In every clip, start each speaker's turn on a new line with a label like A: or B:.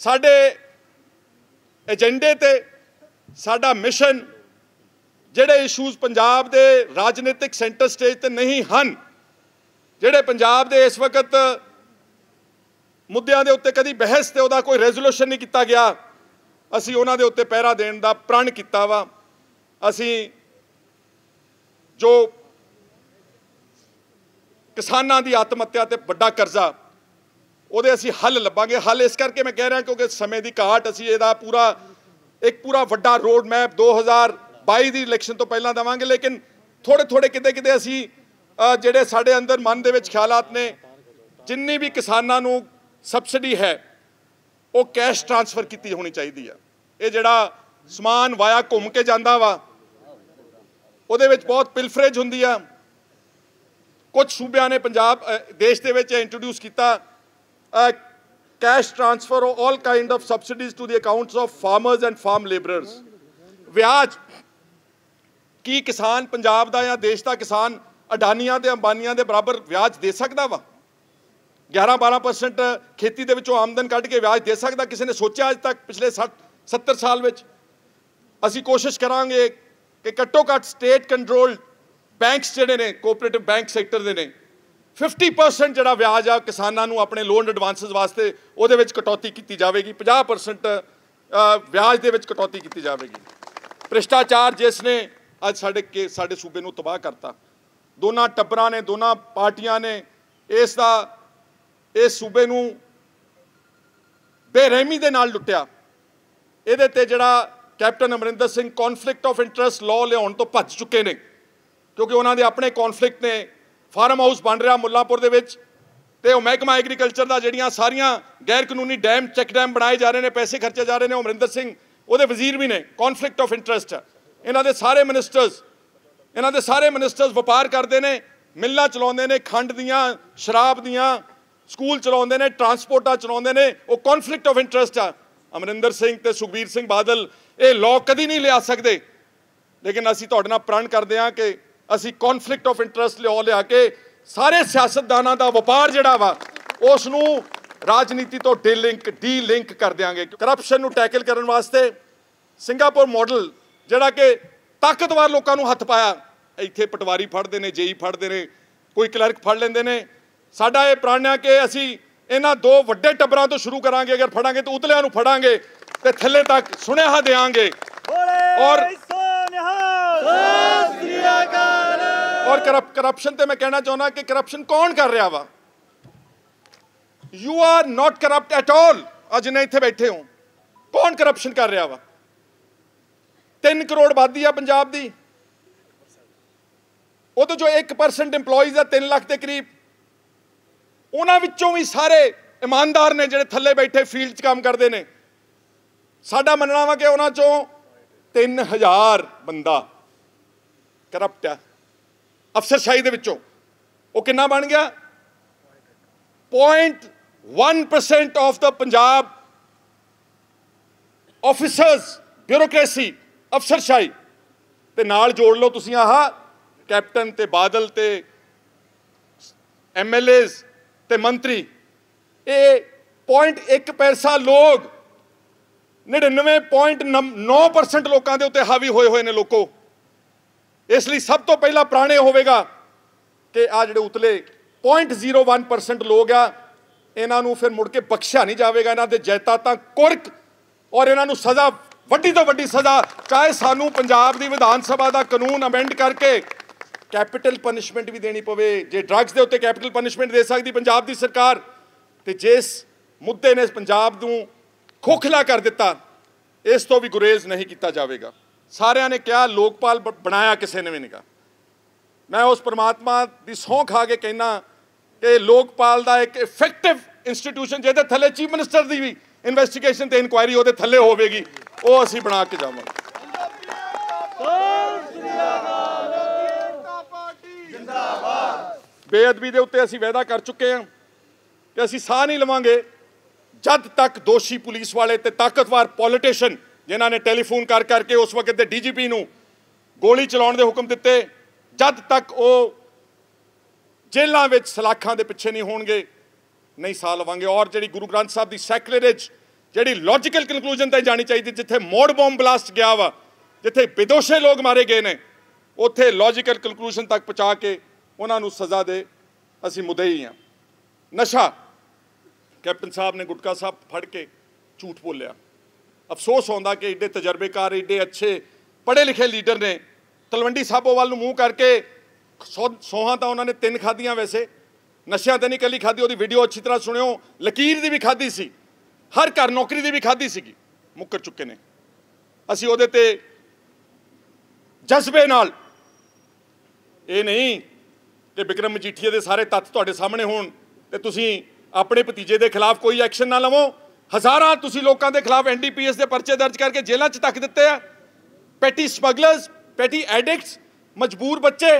A: ਸਾਡੇ ਏਜੰਡੇ ਤੇ ਸਾਡਾ ਮਿਸ਼ਨ ਜਿਹੜੇ ਇਸ਼ੂਜ਼ ਪੰਜਾਬ ਦੇ ਰਾਜਨੀਤਿਕ ਸੈਂਟਰ ਸਟੇਜ ਤੇ ਨਹੀਂ ਹਨ ਜਿਹੜੇ ਪੰਜਾਬ ਦੇ ਇਸ ਵਕਤ ਮੁੱਦਿਆਂ ਦੇ ਉੱਤੇ ਕਦੀ ਬਹਿਸ ਤੇ ਉਹਦਾ ਕੋਈ ਰੈਜ਼ੋਲੂਸ਼ਨ ਨਹੀਂ ਕੀਤਾ ਗਿਆ ਅਸੀਂ ਉਹਨਾਂ ਦੇ ਉੱਤੇ ਪਹਿਰਾ ਦੇਣ ਦਾ ਪ੍ਰਣ ਕੀਤਾ ਵਾ ਅਸੀਂ ਜੋ ਕਿਸਾਨਾਂ ਦੀ ਆਤਮ ਹੱਤਿਆ ਤੇ ਵੱਡਾ ਕਰਜ਼ਾ ਉਹਦੇ ਅਸੀਂ ਹੱਲ ਲੱਭਾਂਗੇ ਹੱਲ ਇਸ ਕਰਕੇ ਮੈਂ ਕਹਿ ਰਿਹਾ ਕਿਉਂਕਿ ਸਮੇਂ ਦੀ ਘਾਟ ਅਸੀਂ ਇਹਦਾ ਪੂਰਾ ਇੱਕ ਪੂਰਾ ਵੱਡਾ ਰੋਡ ਮੈਪ 2022 ਦੀ ਇਲੈਕਸ਼ਨ ਤੋਂ ਪਹਿਲਾਂ ਦਵਾਂਗੇ ਲੇਕਿਨ ਥੋੜੇ ਥੋੜੇ ਕਿਤੇ ਕਿਤੇ ਅਸੀਂ ਜਿਹੜੇ ਸਾਡੇ ਅੰਦਰ ਮਨ ਦੇ ਵਿੱਚ ਖਿਆਲਾਤ ਨੇ ਜਿੰਨੀ ਵੀ ਕਿਸਾਨਾਂ ਨੂੰ ਸਬਸਿਡੀ ਹੈ ਉਹ ਕੈਸ਼ ਟ੍ਰਾਂਸਫਰ ਕੀਤੀ ਹੋਣੀ ਚਾਹੀਦੀ ਆ ਇਹ ਜਿਹੜਾ ਸਮਾਨ ਵਾਇਆ ਘੁੰਮ ਕੇ ਜਾਂਦਾ ਵਾ ਉਹਦੇ ਵਿੱਚ ਬਹੁਤ ਪਿਲਫਰੇਜ ਹੁੰਦੀ ਆ ਕੁਝ ਸੂਬਿਆਂ ਨੇ ਪੰਜਾਬ ਦੇਸ਼ ਦੇ ਵਿੱਚ ਇੰਟਰੋਡਿਊਸ ਕੀਤਾ cash transfer or all kind of subsidies to the accounts of farmers and farm laborers ਵਿਆਜ ਕੀ ਕਿਸਾਨ ਪੰਜਾਬ ਦਾ ਜਾਂ ਦੇਸ਼ ਦਾ ਕਿਸਾਨ ਅਡਾਨੀਆਂ ਤੇ ਅੰਬਾਨੀਆਂ ਦੇ ਬਰਾਬਰ ਵਿਆਜ ਦੇ ਸਕਦਾ ਵਾ 11-12% ਖੇਤੀ ਦੇ ਵਿੱਚੋਂ ਆਮਦਨ ਕੱਢ ਕੇ ਵਿਆਜ ਦੇ ਸਕਦਾ ਕਿਸੇ ਨੇ ਸੋਚਿਆ ਅੱਜ ਤੱਕ ਪਿਛਲੇ 60 70 ਸਾਲ ਵਿੱਚ ਅਸੀਂ ਕੋਸ਼ਿਸ਼ ਕਰਾਂਗੇ ਕਿ ਘੱਟੋ ਘੱਟ ਸਟੇਟ ਕੰਟਰੋਲਡ ਬੈਂਕਸ ਜਿਹੜੇ ਨੇ ਕੋਆਪਰੇਟਿਵ ਬੈਂਕ ਸੈਕਟਰ ਦੇ ਨੇ 50% ਜਿਹੜਾ ਵਿਆਜ ਆ ਕਿਸਾਨਾਂ ਨੂੰ ਆਪਣੇ ਲੋਨ ਐਡਵਾਂਸਸ ਵਾਸਤੇ ਉਹਦੇ ਵਿੱਚ ਕਟੌਤੀ ਕੀਤੀ ਜਾਵੇਗੀ 50% ਵਿਆਜ ਦੇ ਵਿੱਚ ਕਟੌਤੀ ਕੀਤੀ ਜਾਵੇਗੀ ਭ੍ਰਿਸ਼ਟਾਚਾਰ ਜਿਸ ਨੇ ਅੱਜ ਸਾਡੇ ਸਾਡੇ ਸੂਬੇ ਨੂੰ ਤਬਾਹ ਕਰਤਾ ਦੋਨਾਂ ਟੱਬਰਾਂ ਨੇ ਦੋਨਾਂ ਪਾਰਟੀਆਂ ਨੇ ਇਸ ਦਾ ਇਸ ਸੂਬੇ ਨੂੰ ਬੇਰਹਿਮੀ ਦੇ ਨਾਲ ਲੁੱਟਿਆ ਇਹਦੇ ਤੇ ਜਿਹੜਾ captain Amarinder Singh conflict of interest law ਲਿਆਉਣ ਤੋਂ ਭੱਜ ਚੁੱਕੇ ਨੇ ਕਿਉਂਕਿ ਉਹਨਾਂ ਦੇ ਆਪਣੇ ਕਨਫਲਿਕਟ ਨੇ ਫਾਰਮ ਹਾਊਸ ਬਣ ਰਿਹਾ ਮੁੱਲਾਪੁਰ ਦੇ ਵਿੱਚ ਤੇ ਉਹ ਮਹਿਕਮਾ ਐਗਰੀਕਲਚਰ ਦਾ ਜਿਹੜੀਆਂ ਸਾਰੀਆਂ ਗੈਰ ਕਾਨੂੰਨੀ ਡੈਮ ਚੈੱਕ ਡੈਮ ਬਣਾਏ ਜਾ ਰਹੇ ਨੇ ਪੈਸੇ ਖਰਚੇ ਜਾ ਰਹੇ ਨੇ ਅਮਰਿੰਦਰ ਸਿੰਘ ਉਹਦੇ ਵਜ਼ੀਰ ਵੀ ਨੇ ਕਨਫਲਿਕਟ ਆਫ ਇੰਟਰਸਟ ਹੈ ਇਹਨਾਂ ਦੇ ਸਾਰੇ ਮਿਨਿਸਟਰਸ ਇਹਨਾਂ ਦੇ ਸਾਰੇ ਮਿਨਿਸਟਰਸ ਵਪਾਰ ਕਰਦੇ ਨੇ ਮਿੱਲਾਂ ਚਲਾਉਂਦੇ ਨੇ ਖੰਡ ਦੀਆਂ ਸ਼ਰਾਬ ਦੀਆਂ ਸਕੂਲ ਚਲਾਉਂਦੇ ਨੇ ਟਰਾਂਸਪੋਰਟਾਂ ਚਲਾਉਂਦੇ ਨੇ ਉਹ ਕਨਫਲਿਕਟ ਆਫ ਇੰਟਰਸਟ ਆ ਅਮਰਿੰਦਰ ਸਿੰਘ ਤੇ ਸੁਖਬੀਰ ਸਿੰਘ ਬਾਦਲ ਇਹ ਲੋਕ ਕਦੀ ਨਹੀਂ ਲਿਆ ਸਕਦੇ ਲੇਕਿਨ ਅਸੀਂ ਤੁਹਾਡੇ ਨਾਲ ਪ੍ਰਣ ਕਰਦੇ ਹਾਂ ਕਿ ਅਸੀਂ ਕਨਫਲਿਕਟ ਆਫ ਇੰਟਰਸਟ ਲਿਓ ਲਿਆ ਕੇ ਸਾਰੇ ਸਿਆਸਤਦਾਨਾਂ ਦਾ ਵਪਾਰ ਜਿਹੜਾ ਵਾ ਉਸ ਨੂੰ ਰਾਜਨੀਤੀ ਤੋਂ ਡੀਲਿੰਕ ਡੀਲਿੰਕ ਕਰ ਦੇਾਂਗੇ ਕਰਪਸ਼ਨ ਨੂੰ ਟੈਕਲ ਕਰਨ ਵਾਸਤੇ ਸਿੰਗਾਪੁਰ ਮਾਡਲ ਜਿਹੜਾ ਕਿ ਤਾਕਤਵਰ ਲੋਕਾਂ ਨੂੰ ਹੱਥ ਪਾਇਆ ਇੱਥੇ ਪਟਵਾਰੀ ਫੜਦੇ ਨੇ ਜੇਈ ਫੜਦੇ ਨੇ ਕੋਈ ਕਲਰਕ ਫੜ ਲੈਂਦੇ ਨੇ ਸਾਡਾ ਇਹ ਪ੍ਰਾਣਿਆ ਕਿ ਅਸੀਂ ਇਹਨਾਂ ਦੋ ਵੱਡੇ ਟੱਬਰਾਂ ਤੋਂ ਸ਼ੁਰੂ ਕਰਾਂਗੇ ਅਗਰ ਫੜਾਂਗੇ ਤਾਂ ਉਤਲਿਆਂ ਨੂੰ ਫੜਾਂਗੇ ਤੇ ਥੱਲੇ ਤੱਕ ਸੁਨੇਹਾ ਦੇਾਂਗੇ ਔਰ ਸੋਨਿਹਾ ਔਰ ਕਰਪਸ਼ਨ ਤੇ ਮੈਂ ਕਹਿਣਾ ਚਾਹੁੰਦਾ ਕਿ ਕਰਪਸ਼ਨ ਕੌਣ ਕਰ ਰਿਹਾ ਵਾ you are not corrupt at all ਅੱਜ ਨੇ ਇੱਥੇ ਬੈਠੇ ਹੋ ਕੌਣ ਕਰਪਸ਼ਨ ਕਰ ਰਿਹਾ ਵਾ 3 ਕਰੋੜ ਵਾਦੀ ਆ ਪੰਜਾਬ ਦੀ ਉਹਦੇ ਜੋ 1% ਏਮਪਲੋਇਜ਼ ਆ 3 ਲੱਖ ਦੇ ਕਰੀਬ ਉਹਨਾਂ ਵਿੱਚੋਂ ਵੀ ਸਾਰੇ ਇਮਾਨਦਾਰ ਨੇ ਜਿਹੜੇ ਥੱਲੇ ਬੈਠੇ ਫੀਲਡ 'ਚ ਕੰਮ ਕਰਦੇ ਨੇ ਸਾਡਾ ਮੰਨਣਾ ਵਾ ਕਿ ਉਹਨਾਂ ਚੋਂ 3000 ਬੰਦਾ ਕਰਪਟ ਆ ਅਫਸਰਸ਼ਾਹੀ ਦੇ ਵਿੱਚੋਂ ਉਹ ਕਿੰਨਾ ਬਣ ਗਿਆ 0.1% of the Punjab officers bureaucracy ਅਫਸਰਸ਼ਾਹੀ ਤੇ ਨਾਲ ਜੋੜ ਲਓ ਤੁਸੀਂ ਆਹ ਕੈਪਟਨ ਤੇ ਬਾਦਲ ਤੇ ਐਮਐਲਏਸ ਤੇ ਮੰਤਰੀ ਇਹ 0.1 ਪੈਸਾ ਲੋਕ 99.9% ਲੋਕਾਂ ਦੇ ਉੱਤੇ ਹਾਵੀ ਹੋਏ ਹੋਏ ਨੇ ਲੋਕੋ ਇਸ ਲਈ ਸਭ ਤੋਂ ਪਹਿਲਾਂ ਪ੍ਰਾਣੇ ਹੋਵੇਗਾ ਕਿ ਆ ਜਿਹੜੇ ਉਤਲੇ 0.01% ਲੋਕ ਆ ਇਹਨਾਂ ਨੂੰ ਫਿਰ ਮੁੜ ਕੇ ਬਖਸ਼ਿਆ ਨਹੀਂ ਜਾਵੇਗਾ ਇਹਨਾਂ ਦੇ ਜੈਤਾ ਤਾਂ ਕੁਰਕ ਔਰ ਇਹਨਾਂ ਨੂੰ ਸਜ਼ਾ ਵੱਡੀ ਤੋਂ ਵੱਡੀ ਸਜ਼ਾ ਚਾਹੇ ਸਾਨੂੰ ਪੰਜਾਬ ਦੀ ਵਿਧਾਨ ਸਭਾ ਦਾ ਕਾਨੂੰਨ ਅਮੈਂਡ ਕਰਕੇ ਕੈਪੀਟਲ ਪਨਿਸ਼ਮੈਂਟ ਵੀ ਦੇਣੀ ਪਵੇ ਜੇ ਡਰੱਗਸ ਦੇ ਉੱਤੇ ਕੈਪੀਟਲ ਪਨਿਸ਼ਮੈਂਟ ਦੇ ਸਕਦੀ ਪੰਜਾਬ ਦੀ ਸਰਕਾਰ ਤੇ ਜਿਸ ਮੁੱਦੇ ਨੇ ਪੰਜਾਬ ਨੂੰ ਖੋਖਲਾ ਕਰ ਦਿੱਤਾ ਇਸ ਤੋਂ ਵੀ ਗੁਰੇਜ਼ ਨਹੀਂ ਕੀਤਾ ਜਾਵੇਗਾ ਸਾਰਿਆਂ ਨੇ ਕਿਹਾ ਲੋਕਪਾਲ ਬਣਾਇਆ ਕਿਸੇ ਨੇ ਵੀ ਨਹੀਂ ਕਹਾ ਮੈਂ ਉਸ ਪਰਮਾਤਮਾ ਦੀ ਸੌਂ ਖਾ ਕੇ ਕਹਿਣਾ ਕਿ ਲੋਕਪਾਲ ਦਾ ਇੱਕ ਇਫੈਕਟਿਵ ਇੰਸਟੀਟਿਊਸ਼ਨ ਜਿਹਦੇ ਥੱਲੇ ਚੀਫ ਮਿਨਿਸਟਰ ਦੀ ਵੀ ਇਨਵੈਸਟੀਗੇਸ਼ਨ ਤੇ ਇਨਕੁਆਇਰੀ ਉਹਦੇ ਥੱਲੇ ਹੋਵੇਗੀ ਉਹ ਅਸੀਂ ਬਣਾ ਕੇ ਜਾਵਾਂਗੇ ਬੇਅਦਬੀ ਦੇ ਉੱਤੇ ਅਸੀਂ ਵਾਅਦਾ ਕਰ ਚੁੱਕੇ ਹਾਂ ਕਿ ਅਸੀਂ ਸਾਹ ਨਹੀਂ ਲਵਾਂਗੇ ਜਦ ਤੱਕ ਦੋਸ਼ੀ ਪੁਲਿਸ ਵਾਲੇ ਤੇ ਤਾਕਤਵਰ ਪੋਲੀਟੀਸ਼ੀਅਨ ਜਿਨ੍ਹਾਂ ਨੇ ਟੈਲੀਫੋਨ ਕਰ ਕਰਕੇ ਉਸ ਵਕਤ ਦੇ ਡੀਜੀਪੀ ਨੂੰ ਗੋਲੀ ਚਲਾਉਣ ਦੇ ਹੁਕਮ ਦਿੱਤੇ ਜਦ ਤੱਕ ਉਹ ਜੇਲ੍ਹਾਂ ਵਿੱਚ ਸਲਾਖਾਂ ਦੇ ਪਿੱਛੇ ਨਹੀਂ ਹੋਣਗੇ ਨਹੀਂ ਸਾਲ ਲਵਾਂਗੇ ਔਰ ਜਿਹੜੀ ਗੁਰੂ ਗ੍ਰੰਥ ਸਾਹਿਬ ਦੀ ਸੈਕਰੇਜ ਜਿਹੜੀ ਲੌਜੀਕਲ ਕਨਕਲੂਜਨ ਤੇ ਜਾਣੀ ਚਾਹੀਦੀ ਜਿੱਥੇ ਮੋੜ ਬੰਬ ਬਲਾਸਟ ਗਿਆ ਵਾ ਜਿੱਥੇ ਬੇਦੋਸ਼ੇ ਲੋਕ ਮਾਰੇ ਗਏ ਨੇ ਉੱਥੇ ਲੌਜੀਕਲ ਕਨਕਲੂਜਨ ਤੱਕ ਪਹੁੰਚਾ ਕੇ ਉਹਨਾਂ ਨੂੰ ਸਜ਼ਾ ਦੇ ਅਸੀਂ ਮੁਦਈ ਹਾਂ ਨਸ਼ਾ ਕੈਪਟਨ ਸਾਹਿਬ ਨੇ ਗੁਟਕਾ ਸਾਹਿਬ ਫੜ ਕੇ ਝੂਠ ਬੋਲਿਆ ਅਫਸੋਸ ਹੁੰਦਾ ਕਿ ਏਡੇ ਤਜਰਬੇਕਾਰ ਏਡੇ ਅੱਛੇ ਪੜ੍ਹੇ ਲਿਖੇ ਲੀਡਰ ਨੇ ਤਲਵੰਡੀ ਵੱਲ ਨੂੰ ਮੂੰਹ ਕਰਕੇ ਸੋਹਾਂ ਤਾਂ ਉਹਨਾਂ ਨੇ ਤਿੰਨ ਖਾਦੀਆਂ ਵੈਸੇ ਨਸ਼ਿਆਂ ਤੇ ਨਹੀਂ ਕੱਲੀ ਖਾਦੀ ਉਹਦੀ ਵੀਡੀਓ ਅੱਛੀ ਤਰ੍ਹਾਂ ਸੁਣਿਓ ਲਕੀਰ ਦੀ ਵੀ ਖਾਦੀ ਸੀ ਹਰ ਘਰ ਨੌਕਰੀ ਦੀ ਵੀ ਖਾਦੀ ਸੀਗੀ ਮੁੱਕਰ ਚੁੱਕੇ ਨੇ ਅਸੀਂ ਉਹਦੇ ਤੇ ਜਜ਼ਬੇ ਨਾਲ ਇਹ ਨਹੀਂ ਕਿ ਵਿਕਰਮ ਮਜੀਠੀਆ ਦੇ ਸਾਰੇ ਤੱਤ ਤੁਹਾਡੇ ਸਾਹਮਣੇ ਹੋਣ ਤੇ ਤੁਸੀਂ ਆਪਣੇ ਭਤੀਜੇ ਦੇ ਖਿਲਾਫ ਕੋਈ ਐਕਸ਼ਨ ਨਾ ਲਵੋ ਹਜ਼ਾਰਾਂ ਤੁਸੀਂ ਲੋਕਾਂ ਦੇ ਖਿਲਾਫ ਐਨਡੀਪੀਐਸ ਦੇ ਪਰਚੇ ਦਰਜ ਕਰਕੇ ਜੇਲ੍ਹਾਂ 'ਚ ਤੱਕ ਦਿੱਤੇ ਆ ਪੈਟੀ ਸਮਗਲਰਸ ਪੈਟੀ ਐਡਿਕਟਸ ਮਜਬੂਰ ਬੱਚੇ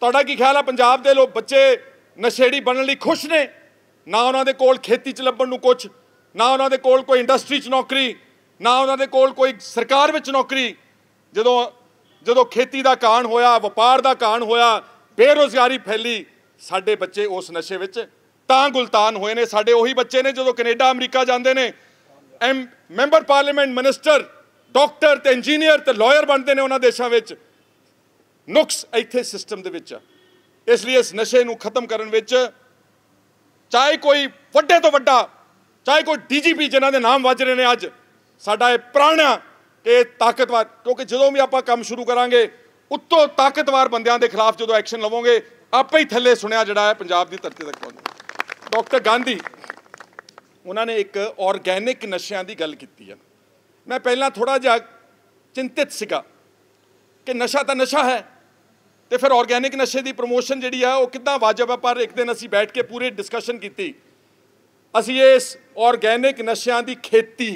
A: ਤੁਹਾਡਾ ਕੀ ਖਿਆਲ ਆ ਪੰਜਾਬ ਦੇ ਲੋਕ ਬੱਚੇ ਨਸ਼ੇੜੀ ਬਣਨ ਲਈ ਖੁਸ਼ ਨੇ ਨਾ ਉਹਨਾਂ ਦੇ ਕੋਲ ਖੇਤੀ 'ਚ ਲੱਭਣ ਨੂੰ ਕੁਝ ਨਾ ਉਹਨਾਂ ਦੇ ਕੋਲ ਕੋਈ ਇੰਡਸਟਰੀ 'ਚ ਨੌਕਰੀ ਨਾ ਉਹਨਾਂ ਦੇ ਕੋਲ ਕੋਈ ਸਰਕਾਰ ਵਿੱਚ ਨੌਕਰੀ ਜਦੋਂ ਜਦੋਂ ਖੇਤੀ ਦਾ ਕਾਣ ਹੋਇਆ ਵਪਾਰ ਦਾ ਕਾਣ ਹੋਇਆ ਬੇਰੋਜ਼ਗਾਰੀ ਫੈਲੀ ਸਾਡੇ ਬੱਚੇ ਉਸ ਨਸ਼ੇ ਵਿੱਚ ਤਾਂ ਗੁਲਤਾਨ ਹੋਏ ਨੇ ਸਾਡੇ ਉਹੀ ਬੱਚੇ ਨੇ ਜਦੋਂ ਕੈਨੇਡਾ ਅਮਰੀਕਾ ਜਾਂਦੇ ਨੇ M member parliament minister doctor ਤੇ ਇੰਜੀਨੀਅਰ ਤੇ ਲਾਇਰ ਬਣਦੇ ਨੇ ਉਹਨਾਂ ਦੇਸ਼ਾਂ ਵਿੱਚ ਨੁਕਸ ਇੱਥੇ ਸਿਸਟਮ ਦੇ ਵਿੱਚ ਆ ਇਸ ਲਈ ਇਸ ਨਸ਼ੇ ਨੂੰ ਖਤਮ ਕਰਨ ਵਿੱਚ ਚਾਹੇ ਕੋਈ ਵੱਡੇ ਤੋਂ ਵੱਡਾ ਚਾਹੇ ਕੋਈ ਡੀਜੀਪੀ ਜਿਨ੍ਹਾਂ ਦੇ ਨਾਮ ਵੱਜ ਰਹੇ ਨੇ ਅੱਜ ਸਾਡਾ ਇਹ ਪ੍ਰਾਣਾ ਤੇ ਤਾਕਤਵਰ ਕਿਉਂਕਿ ਜਦੋਂ ਵੀ ਆਪਾਂ ਕੰਮ ਸ਼ੁਰੂ ਕਰਾਂਗੇ ਉੱਤੋਂ ਤਾਕਤਵਰ ਬੰਦਿਆਂ ਦੇ ਖਿਲਾਫ ਜਦੋਂ ਐਕਸ਼ਨ ਲਵੋਗੇ ਆਪੇ ਹੀ ਥੱਲੇ ਸੁਣਿਆ ਜਿਹੜਾ ਹੈ ਪੰਜਾਬ ਦੀ ਧਰਤੀ ਤੱਕ ਪਹੁੰਚੇ ਡਾਕਟਰ ਗਾਂਧੀ ਉਹਨਾਂ ਨੇ ਇੱਕ ਆਰਗੈਨਿਕ ਨਸ਼ਿਆਂ ਦੀ ਗੱਲ ਕੀਤੀ ਹੈ ਮੈਂ ਪਹਿਲਾਂ ਥੋੜਾ ਜਿਹਾ ਚਿੰਤਿਤ ਸੀਗਾ ਕਿ ਨਸ਼ਾ ਤਾਂ ਨਸ਼ਾ ਹੈ ਤੇ ਫਿਰ ਆਰਗੈਨਿਕ ਨਸ਼ੇ ਦੀ ਪ੍ਰੋਮੋਸ਼ਨ ਜਿਹੜੀ ਆ ਉਹ ਕਿੱਦਾਂ ਵਾਜਬ ਆ ਪਰ ਇੱਕ ਦਿਨ ਅਸੀਂ ਬੈਠ ਕੇ ਪੂਰੀ ਡਿਸਕਸ਼ਨ ਕੀਤੀ ਅਸੀਂ ਇਸ ਆਰਗੈਨਿਕ ਨਸ਼ਿਆਂ ਦੀ ਖੇਤੀ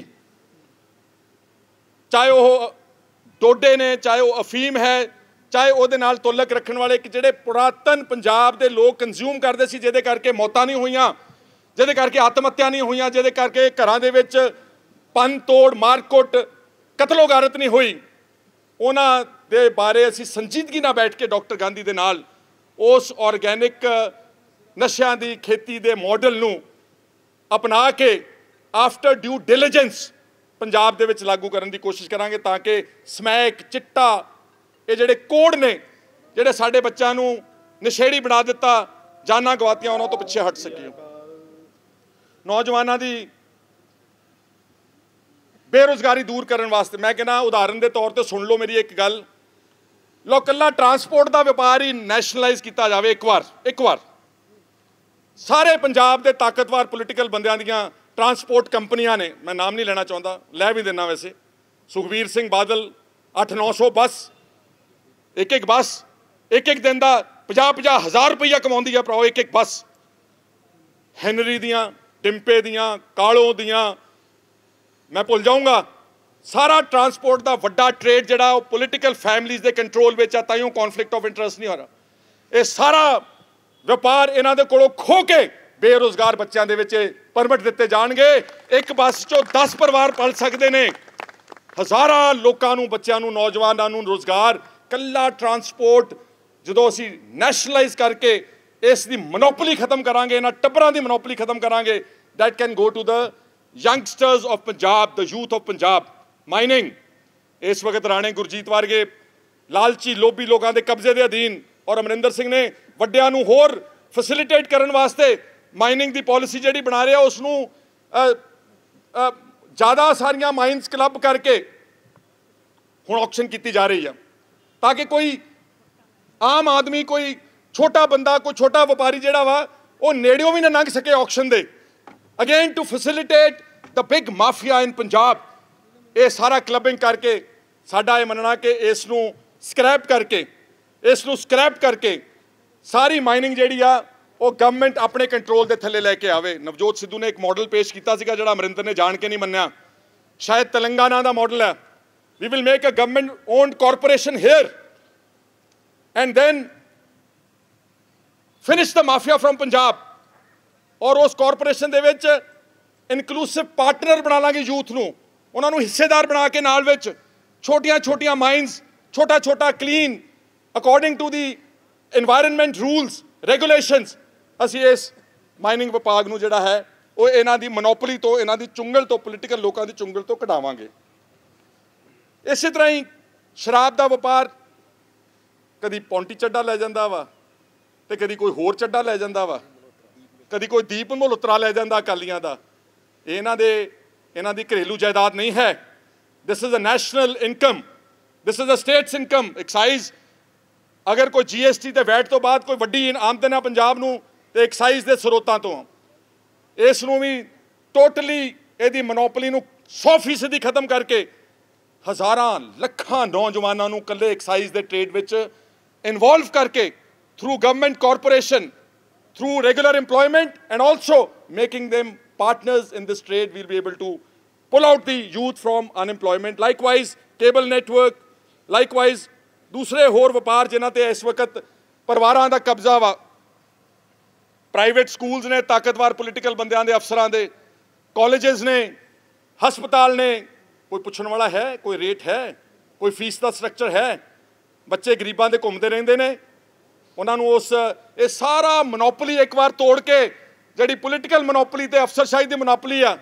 A: ਚਾਹੇ ਉਹ ਡੋਡੇ ਨੇ ਚਾਹੇ ਉਹ ਅਫੀਮ ਹੈ ਚਾਹੇ ਉਹਦੇ ਨਾਲ ਤੁਲਕ ਰੱਖਣ ਵਾਲੇ ਕਿ ਜਿਹੜੇ ਪੁਰਾਤਨ ਪੰਜਾਬ ਦੇ ਲੋਕ ਕੰਜ਼ਿਊਮ ਕਰਦੇ ਸੀ ਜਿਹਦੇ ਕਰਕੇ ਮੌਤਾਂ ਨਹੀਂ ਹੋਈਆਂ ਜਿਹਦੇ ਕਰਕੇ ਆਤਮ ਹੱਤਿਆ ਨਹੀਂ ਹੋਈਆਂ ਜਿਹਦੇ ਕਰਕੇ ਘਰਾਂ ਦੇ ਵਿੱਚ ਪੰਨ ਤੋੜ ਮਾਰਕੁੱਟ ਕਤਲੋਗਾਰਤ ਨਹੀਂ ਹੋਈ ਉਹਨਾਂ ਦੇ ਬਾਰੇ ਅਸੀਂ ਸੰਜੀਦਗੀ ਨਾਲ ਬੈਠ ਕੇ ਡਾਕਟਰ ਗਾਂਧੀ ਦੇ ਨਾਲ ਉਸ ਆਰਗੈਨਿਕ ਨਸ਼ਿਆਂ ਦੀ ਖੇਤੀ ਦੇ ਮਾਡਲ ਨੂੰ ਅਪਣਾ ਕੇ ਆਫਟਰ ਡਿਊ ਡਿਲੀਜੈਂਸ ਪੰਜਾਬ ਦੇ ਵਿੱਚ ਲਾਗੂ ਕਰਨ ਦੀ ਕੋਸ਼ਿਸ਼ ਕਰਾਂਗੇ ਤਾਂ ਕਿ ਸਮੈਕ ਚਿੱਟਾ ਇਹ ਜਿਹੜੇ ਕੋਡ ਨੇ ਜਿਹੜੇ ਸਾਡੇ ਬੱਚਿਆਂ ਨੂੰ ਨਸ਼ੇੜੀ ਬਣਾ ਦਿੱਤਾ ਜਾਨਾਂ ਗਵਾਤੀਆਂ ਉਹਨਾਂ ਤੋਂ ਪਿੱਛੇ ਹਟ ਸਕੀਏ ਨੌਜਵਾਨਾਂ ਦੀ ਬੇਰੋਜ਼ਗਾਰੀ ਦੂਰ ਕਰਨ ਵਾਸਤੇ ਮੈਂ ਕਹਿੰਦਾ ਉਦਾਹਰਨ ਦੇ ਤੌਰ ਤੇ ਸੁਣ ਲਓ ਮੇਰੀ ਇੱਕ ਗੱਲ ਲੋ ਕੱਲਾ ਟਰਾਂਸਪੋਰਟ ਦਾ ਵਪਾਰ ਹੀ ਨੈਸ਼ਨਲਾਈਜ਼ ਕੀਤਾ ਜਾਵੇ ਇੱਕ ਵਾਰ ਇੱਕ ਵਾਰ ਸਾਰੇ ਪੰਜਾਬ ਦੇ ਤਾਕਤਵਰ ਪੋਲੀਟੀਕਲ ਬੰਦਿਆਂ ਦੀਆਂ ਟਰਾਂਸਪੋਰਟ ਕੰਪਨੀਆਂ ਨੇ ਮੈਂ ਨਾਮ ਨਹੀਂ ਲੈਣਾ ਚਾਹੁੰਦਾ ਲੈ ਵੀ ਦੇਣਾ ਵੈਸੇ ਸੁਖਵੀਰ ਸਿੰਘ ਬਾਦਲ 8900 ਬੱਸ ਇੱਕ ਇੱਕ ਬੱਸ ਇੱਕ ਇੱਕ ਦਿਨ ਦਾ 50 50 ਹਜ਼ਾਰ ਰੁਪਈਆ ਕਮਾਉਂਦੀ ਹੈ ਭਰਾਓ ਇੱਕ ਇੱਕ ਬੱਸ ਹੈਨਰੀ ਦੀਆਂ ਟਿੰਪੇ ਦੀਆਂ ਕਾਲੋਂ ਦੀਆਂ ਮੈਂ ਭੁੱਲ ਜਾਊਂਗਾ ਸਾਰਾ ਟਰਾਂਸਪੋਰਟ ਦਾ ਵੱਡਾ ਟ੍ਰੇਡ ਜਿਹੜਾ ਉਹ ਪੋਲਿਟੀਕਲ ਫੈਮਲੀਜ਼ ਦੇ ਕੰਟਰੋਲ ਵਿੱਚ ਆ ਤਾਂ ਹੀ ਕਨਫਲਿਕਟ ਆਫ ਇੰਟਰਸਟ ਨਹੀਂ ਹੋ ਰਿਹਾ ਇਹ ਸਾਰਾ ਵਪਾਰ ਇਹਨਾਂ ਦੇ ਕੋਲੋਂ ਖੋ ਕੇ ਬੇਰੋਜ਼ਗਾਰ ਬੱਚਿਆਂ ਦੇ ਵਿੱਚ ਪਰਮਿਟ ਦਿੱਤੇ ਜਾਣਗੇ ਇੱਕ ਬੱਸ ਚੋਂ 10 ਪਰਿਵਾਰ ਪਲ ਸਕਦੇ ਨੇ ਹਜ਼ਾਰਾਂ ਲੋਕਾਂ ਨੂੰ ਬੱਚਿਆਂ ਨੂੰ ਨੌਜਵਾਨਾਂ ਨੂੰ ਰੋਜ਼ਗਾਰ ਕੱਲਾ ਟਰਾਂਸਪੋਰਟ ਜਦੋਂ ਅਸੀਂ ਨੈਸ਼ਨਲਾਈਜ਼ ਕਰਕੇ ਇਸ ਦੀ ਮੋਨੋਪੋਲੀ ਖਤਮ ਕਰਾਂਗੇ ਇਹਨਾਂ ਟੱਬਰਾਂ ਦੀ ਮੋਨੋਪੋਲੀ ਖਤਮ ਕਰਾਂਗੇ that can go to the youngsters of Punjab the youth of Punjab mining ਇਸ ਵਕਤ ਰਾਣੇ ਗੁਰਜੀਤ ਵਰਗੇ ਲਾਲਚੀ ਲੋਭੀ ਲੋਕਾਂ ਦੇ ਕਬਜ਼ੇ ਦੇ ਅਧੀਨ ਔਰ ਅਮਰਿੰਦਰ ਸਿੰਘ ਨੇ ਵੱਡਿਆਂ ਨੂੰ ਹੋਰ ਫੈਸਿਲਿਟੇਟ ਕਰਨ ਵਾਸਤੇ ਮਾਈਨਿੰਗ ਦੀ ਪਾਲਿਸੀ ਜਿਹੜੀ ਬਣਾ ਰਿਹਾ ਉਸ ਨੂੰ ਜ਼ਿਆਦਾ ਸਾਰੀਆਂ ਮਾਈਨਸ ਕਲੱਬ ਕਰਕੇ ਹੁਣ ਆਕਸ਼ਨ ਕੀਤੀ ਜਾ ਰਹੀ ਹੈ ਤਾਂ ਕਿ ਕੋਈ ਆਮ ਆਦਮੀ ਕੋਈ ਛੋਟਾ ਬੰਦਾ ਕੋਈ ਛੋਟਾ ਵਪਾਰੀ ਜਿਹੜਾ ਵਾ ਉਹ ਨੇੜਿਓਂ ਵੀ ਨਾ ਲੰਘ ਸਕੇ ਆਕਸ਼ਨ ਦੇ again to facilitate the big mafia in Punjab ਇਹ ਸਾਰਾ ਕਲੱਬਿੰਗ ਕਰਕੇ ਸਾਡਾ ਇਹ ਮੰਨਣਾ ਕਿ ਇਸ ਨੂੰ ਸਕ੍ਰੈਪ ਕਰਕੇ ਇਸ ਨੂੰ ਸਕ੍ਰੈਪ ਕਰਕੇ ਸਾਰੀ ਮਾਈਨਿੰਗ ਜਿਹੜੀ ਆ ਉਹ ਗਵਰਨਮੈਂਟ ਆਪਣੇ ਕੰਟਰੋਲ ਦੇ ਥੱਲੇ ਲੈ ਕੇ ਆਵੇ ਨਵਜੋਤ ਸਿੱਧੂ ਨੇ ਇੱਕ ਮਾਡਲ ਪੇਸ਼ ਕੀਤਾ ਸੀਗਾ ਜਿਹੜਾ ਅਮਰਿੰਦਰ ਨੇ ਜਾਣ ਕੇ ਨਹੀਂ ਮੰਨਿਆ ਸ਼ਾਇਦ ਤੇਲੰਗਾਨਾ ਦਾ ਮਾਡਲ ਹੈ We will make a government owned corporation here and then finish the mafia from Punjab. ਔਰ ਉਸ ਕਾਰਪੋਰੇਸ਼ਨ ਦੇ ਵਿੱਚ ਇਨਕਲੂਸਿਵ ਪਾਰਟਨਰ ਬਣਾ ਲਾਂਗੇ ਯੂਥ ਨੂੰ ਉਹਨਾਂ ਨੂੰ ਹਿੱਸੇਦਾਰ ਬਣਾ ਕੇ ਨਾਲ ਵਿੱਚ ਛੋਟੀਆਂ-ਛੋਟੀਆਂ ਮਾਈਨਸ ਛੋਟਾ-ਛੋਟਾ clean according to the environment rules regulations ਅਸੀਂ ਇਸ ਮਾਈਨਿੰਗ ਵਿਭਾਗ ਨੂੰ ਜਿਹੜਾ ਹੈ ਉਹ ਇਹਨਾਂ ਦੀ ਮੋਨੋਪੋਲੀ ਤੋਂ ਇਹਨਾਂ ਦੀ ਚੁੰਗਲ ਤੋਂ ਪੋਲੀਟੀਕਲ ਲੋਕਾਂ ਦੀ ਚੁੰਗਲ ਤੋਂ ਕਢਾਵਾਂਗੇ ਇਸੇ ਤਰ੍ਹਾਂ ਹੀ ਸ਼ਰਾਬ ਦਾ ਵਪਾਰ ਕਦੀ ਪੌਂਟੀ ਚੱਡਾ ਲੈ ਜਾਂਦਾ ਵਾ ਤੇ ਕਦੀ ਕੋਈ ਹੋਰ ਚੱਡਾ ਲੈ ਜਾਂਦਾ ਵਾ ਕਦੀ ਕੋਈ ਦੀਪ ਉਤਰਾ ਲੈ ਜਾਂਦਾ ਅਕਾਲੀਆਂ ਦਾ ਇਹਨਾਂ ਦੇ ਇਹਨਾਂ ਦੀ ਘਰੇਲੂ ਜਾਇਦਾਦ ਨਹੀਂ ਹੈ this is a national income this is a states income excise ਅਗਰ ਕੋਈ ਜੀਐਸਟੀ ਤੇ ਵੈਟ ਤੋਂ ਬਾਅਦ ਕੋਈ ਵੱਡੀ ਆਮਦਨ ਹੈ ਪੰਜਾਬ ਨੂੰ ਤੇ ਐਕਸਾਈਜ਼ ਦੇ ਸਰੋਤਾਂ ਤੋਂ ਇਸ ਨੂੰ ਵੀ ਟੋਟਲੀ ਇਹਦੀ ਮੋਨੋਪੋਲੀ ਨੂੰ 100% ਖਤਮ ਕਰਕੇ ਹਜ਼ਾਰਾਂ ਲੱਖਾਂ ਨੌਜਵਾਨਾਂ ਨੂੰ ਕੱਲੇ ਐਕਸਾਈਜ਼ ਦੇ ਟ੍ਰੇਡ ਵਿੱਚ ਇਨਵੋਲਵ ਕਰਕੇ through government corporation through regular employment and also making them partners in this trade will be able to pull out the youth from unemployment likewise cable network likewise ਦੂਸਰੇ ਹੋਰ ਵਪਾਰ ਜਿਨ੍ਹਾਂ ਤੇ ਇਸ ਵਕਤ ਪਰਿਵਾਰਾਂ ਦਾ ਕਬਜ਼ਾ ਵਾ ਪ੍ਰਾਈਵੇਟ ਸਕੂਲਸ ਨੇ ਤਾਕਤਵਰ ਪੋਲੀਟੀਕਲ ਬੰਦਿਆਂ ਦੇ ਅਫਸਰਾਂ ਦੇ ਕਾਲਜਸ ਨੇ ਹਸਪਤਾਲ ਨੇ ਕੋਈ ਪੁੱਛਣ ਵਾਲਾ ਹੈ ਕੋਈ ਰੇਟ ਹੈ ਕੋਈ ਫੀਸ ਦਾ ਸਟਰਕਚਰ ਹੈ ਬੱਚੇ ਗਰੀਬਾਂ ਦੇ ਘੁੰਮਦੇ ਰਹਿੰਦੇ ਨੇ ਉਹਨਾਂ ਨੂੰ ਉਸ ਇਹ ਸਾਰਾ ਮੋਨੋਪੋਲੀ ਇੱਕ ਵਾਰ ਤੋੜ ਕੇ ਜਿਹੜੀ ਪੋਲੀਟੀਕਲ ਮੋਨੋਪੋਲੀ ਤੇ ਅਫਸਰਸ਼ਾਹੀ ਦੀ ਮੋਨੋਪੋਲੀ ਆ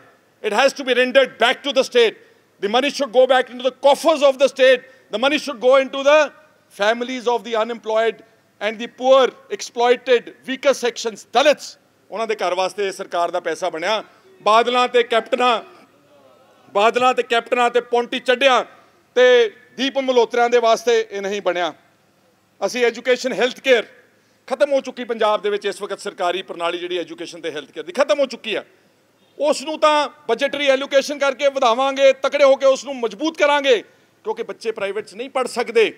A: it has to be rendered back to the state the money should go back into the coffers of the state the money should go into the families of the unemployed and the poor exploited weaker sections Dalits ਉਹਨਾਂ ਦੇ ਘਰ ਵਾਸਤੇ ਸਰਕਾਰ ਦਾ ਪੈਸਾ ਬਣਿਆ ਬਾਦਲਾਂ ਤੇ ਕੈਪਟਨਾਂ ਬਾਦਲਾਂ ਤੇ ਕੈਪਟਨਾਂ ਤੇ ਪੌਂਟੀ ਚੱਡਿਆਂ ਤੇ ਦੀਪ ਮਲੋਤਰਿਆਂ ਦੇ ਵਾਸਤੇ ਇਹ ਨਹੀਂ ਬਣਿਆ ਅਸੀਂ ਐਜੂਕੇਸ਼ਨ ਹੈਲਥ ਕੇਅਰ ਖਤਮ ਹੋ ਚੁੱਕੀ ਪੰਜਾਬ ਦੇ ਵਿੱਚ ਇਸ ਵਕਤ ਸਰਕਾਰੀ ਪ੍ਰਣਾਲੀ ਜਿਹੜੀ ਐਜੂਕੇਸ਼ਨ ਤੇ ਹੈਲਥ ਕੇਅਰ ਦੀ ਖਤਮ ਹੋ ਚੁੱਕੀ ਆ ਉਸ ਨੂੰ ਤਾਂ ਬਜਟਰੀ ਐਲੋਕੇਸ਼ਨ ਕਰਕੇ ਵਧਾਵਾਂਗੇ ਤਕੜੇ ਹੋ ਕੇ ਉਸ ਨੂੰ ਮਜ਼ਬੂਤ ਕਰਾਂਗੇ ਕਿਉਂਕਿ ਬੱਚੇ ਪ੍ਰਾਈਵੇਟ 'ਚ ਨਹੀਂ ਪੜ ਸਕਦੇ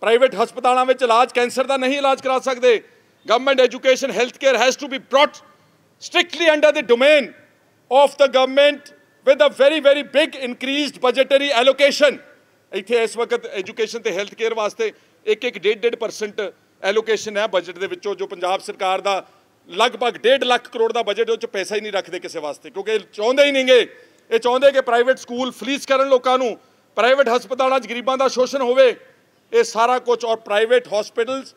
A: ਪ੍ਰਾਈਵੇਟ ਹਸਪਤਾਲਾਂ ਵਿੱਚ ਇਲਾਜ ਕੈਂਸਰ ਦਾ ਨਹੀਂ ਇਲਾਜ ਕਰਾ ਸਕਦੇ government education health care has to be brought strictly under the domain of the government with a very very big increased budgetary allocation ਇੱਥੇ ਇਸ ਵਕਤ ਐਜੂਕੇਸ਼ਨ ਤੇ ਹੈਲਥ ਕੇਅਰ ਵਾਸਤੇ ਇੱਕ ਇੱਕ 1.5% ਐਲੋਕੇਸ਼ਨ ਹੈ ਬਜਟ ਦੇ ਵਿੱਚੋਂ ਜੋ ਪੰਜਾਬ ਸਰਕਾਰ ਦਾ ਲਗਭਗ 1.5 ਲੱਖ ਕਰੋੜ ਦਾ ਬਜਟ ਉਹ ਚ ਪੈਸਾ ਹੀ ਨਹੀਂ ਰੱਖਦੇ ਕਿਸੇ ਵਾਸਤੇ ਕਿਉਂਕਿ ਚਾਹੁੰਦੇ ਹੀ ਨਹੀਂਗੇ ਇਹ ਚਾਹੁੰਦੇ ਕਿ ਪ੍ਰਾਈਵੇਟ ਸਕੂਲ ਫਲੀਸ ਕਰਨ ਲੋਕਾਂ ਨੂੰ ਪ੍ਰਾਈਵੇਟ ਹਸਪਤਾਲਾਂ 'ਚ ਗਰੀਬਾਂ ਦਾ ਸ਼ੋਸ਼ਣ ਹੋਵੇ ਇਹ ਸਾਰਾ ਕੁਝ ਔਰ ਪ੍ਰਾਈਵੇਟ ਹਸਪੀਟਲਸ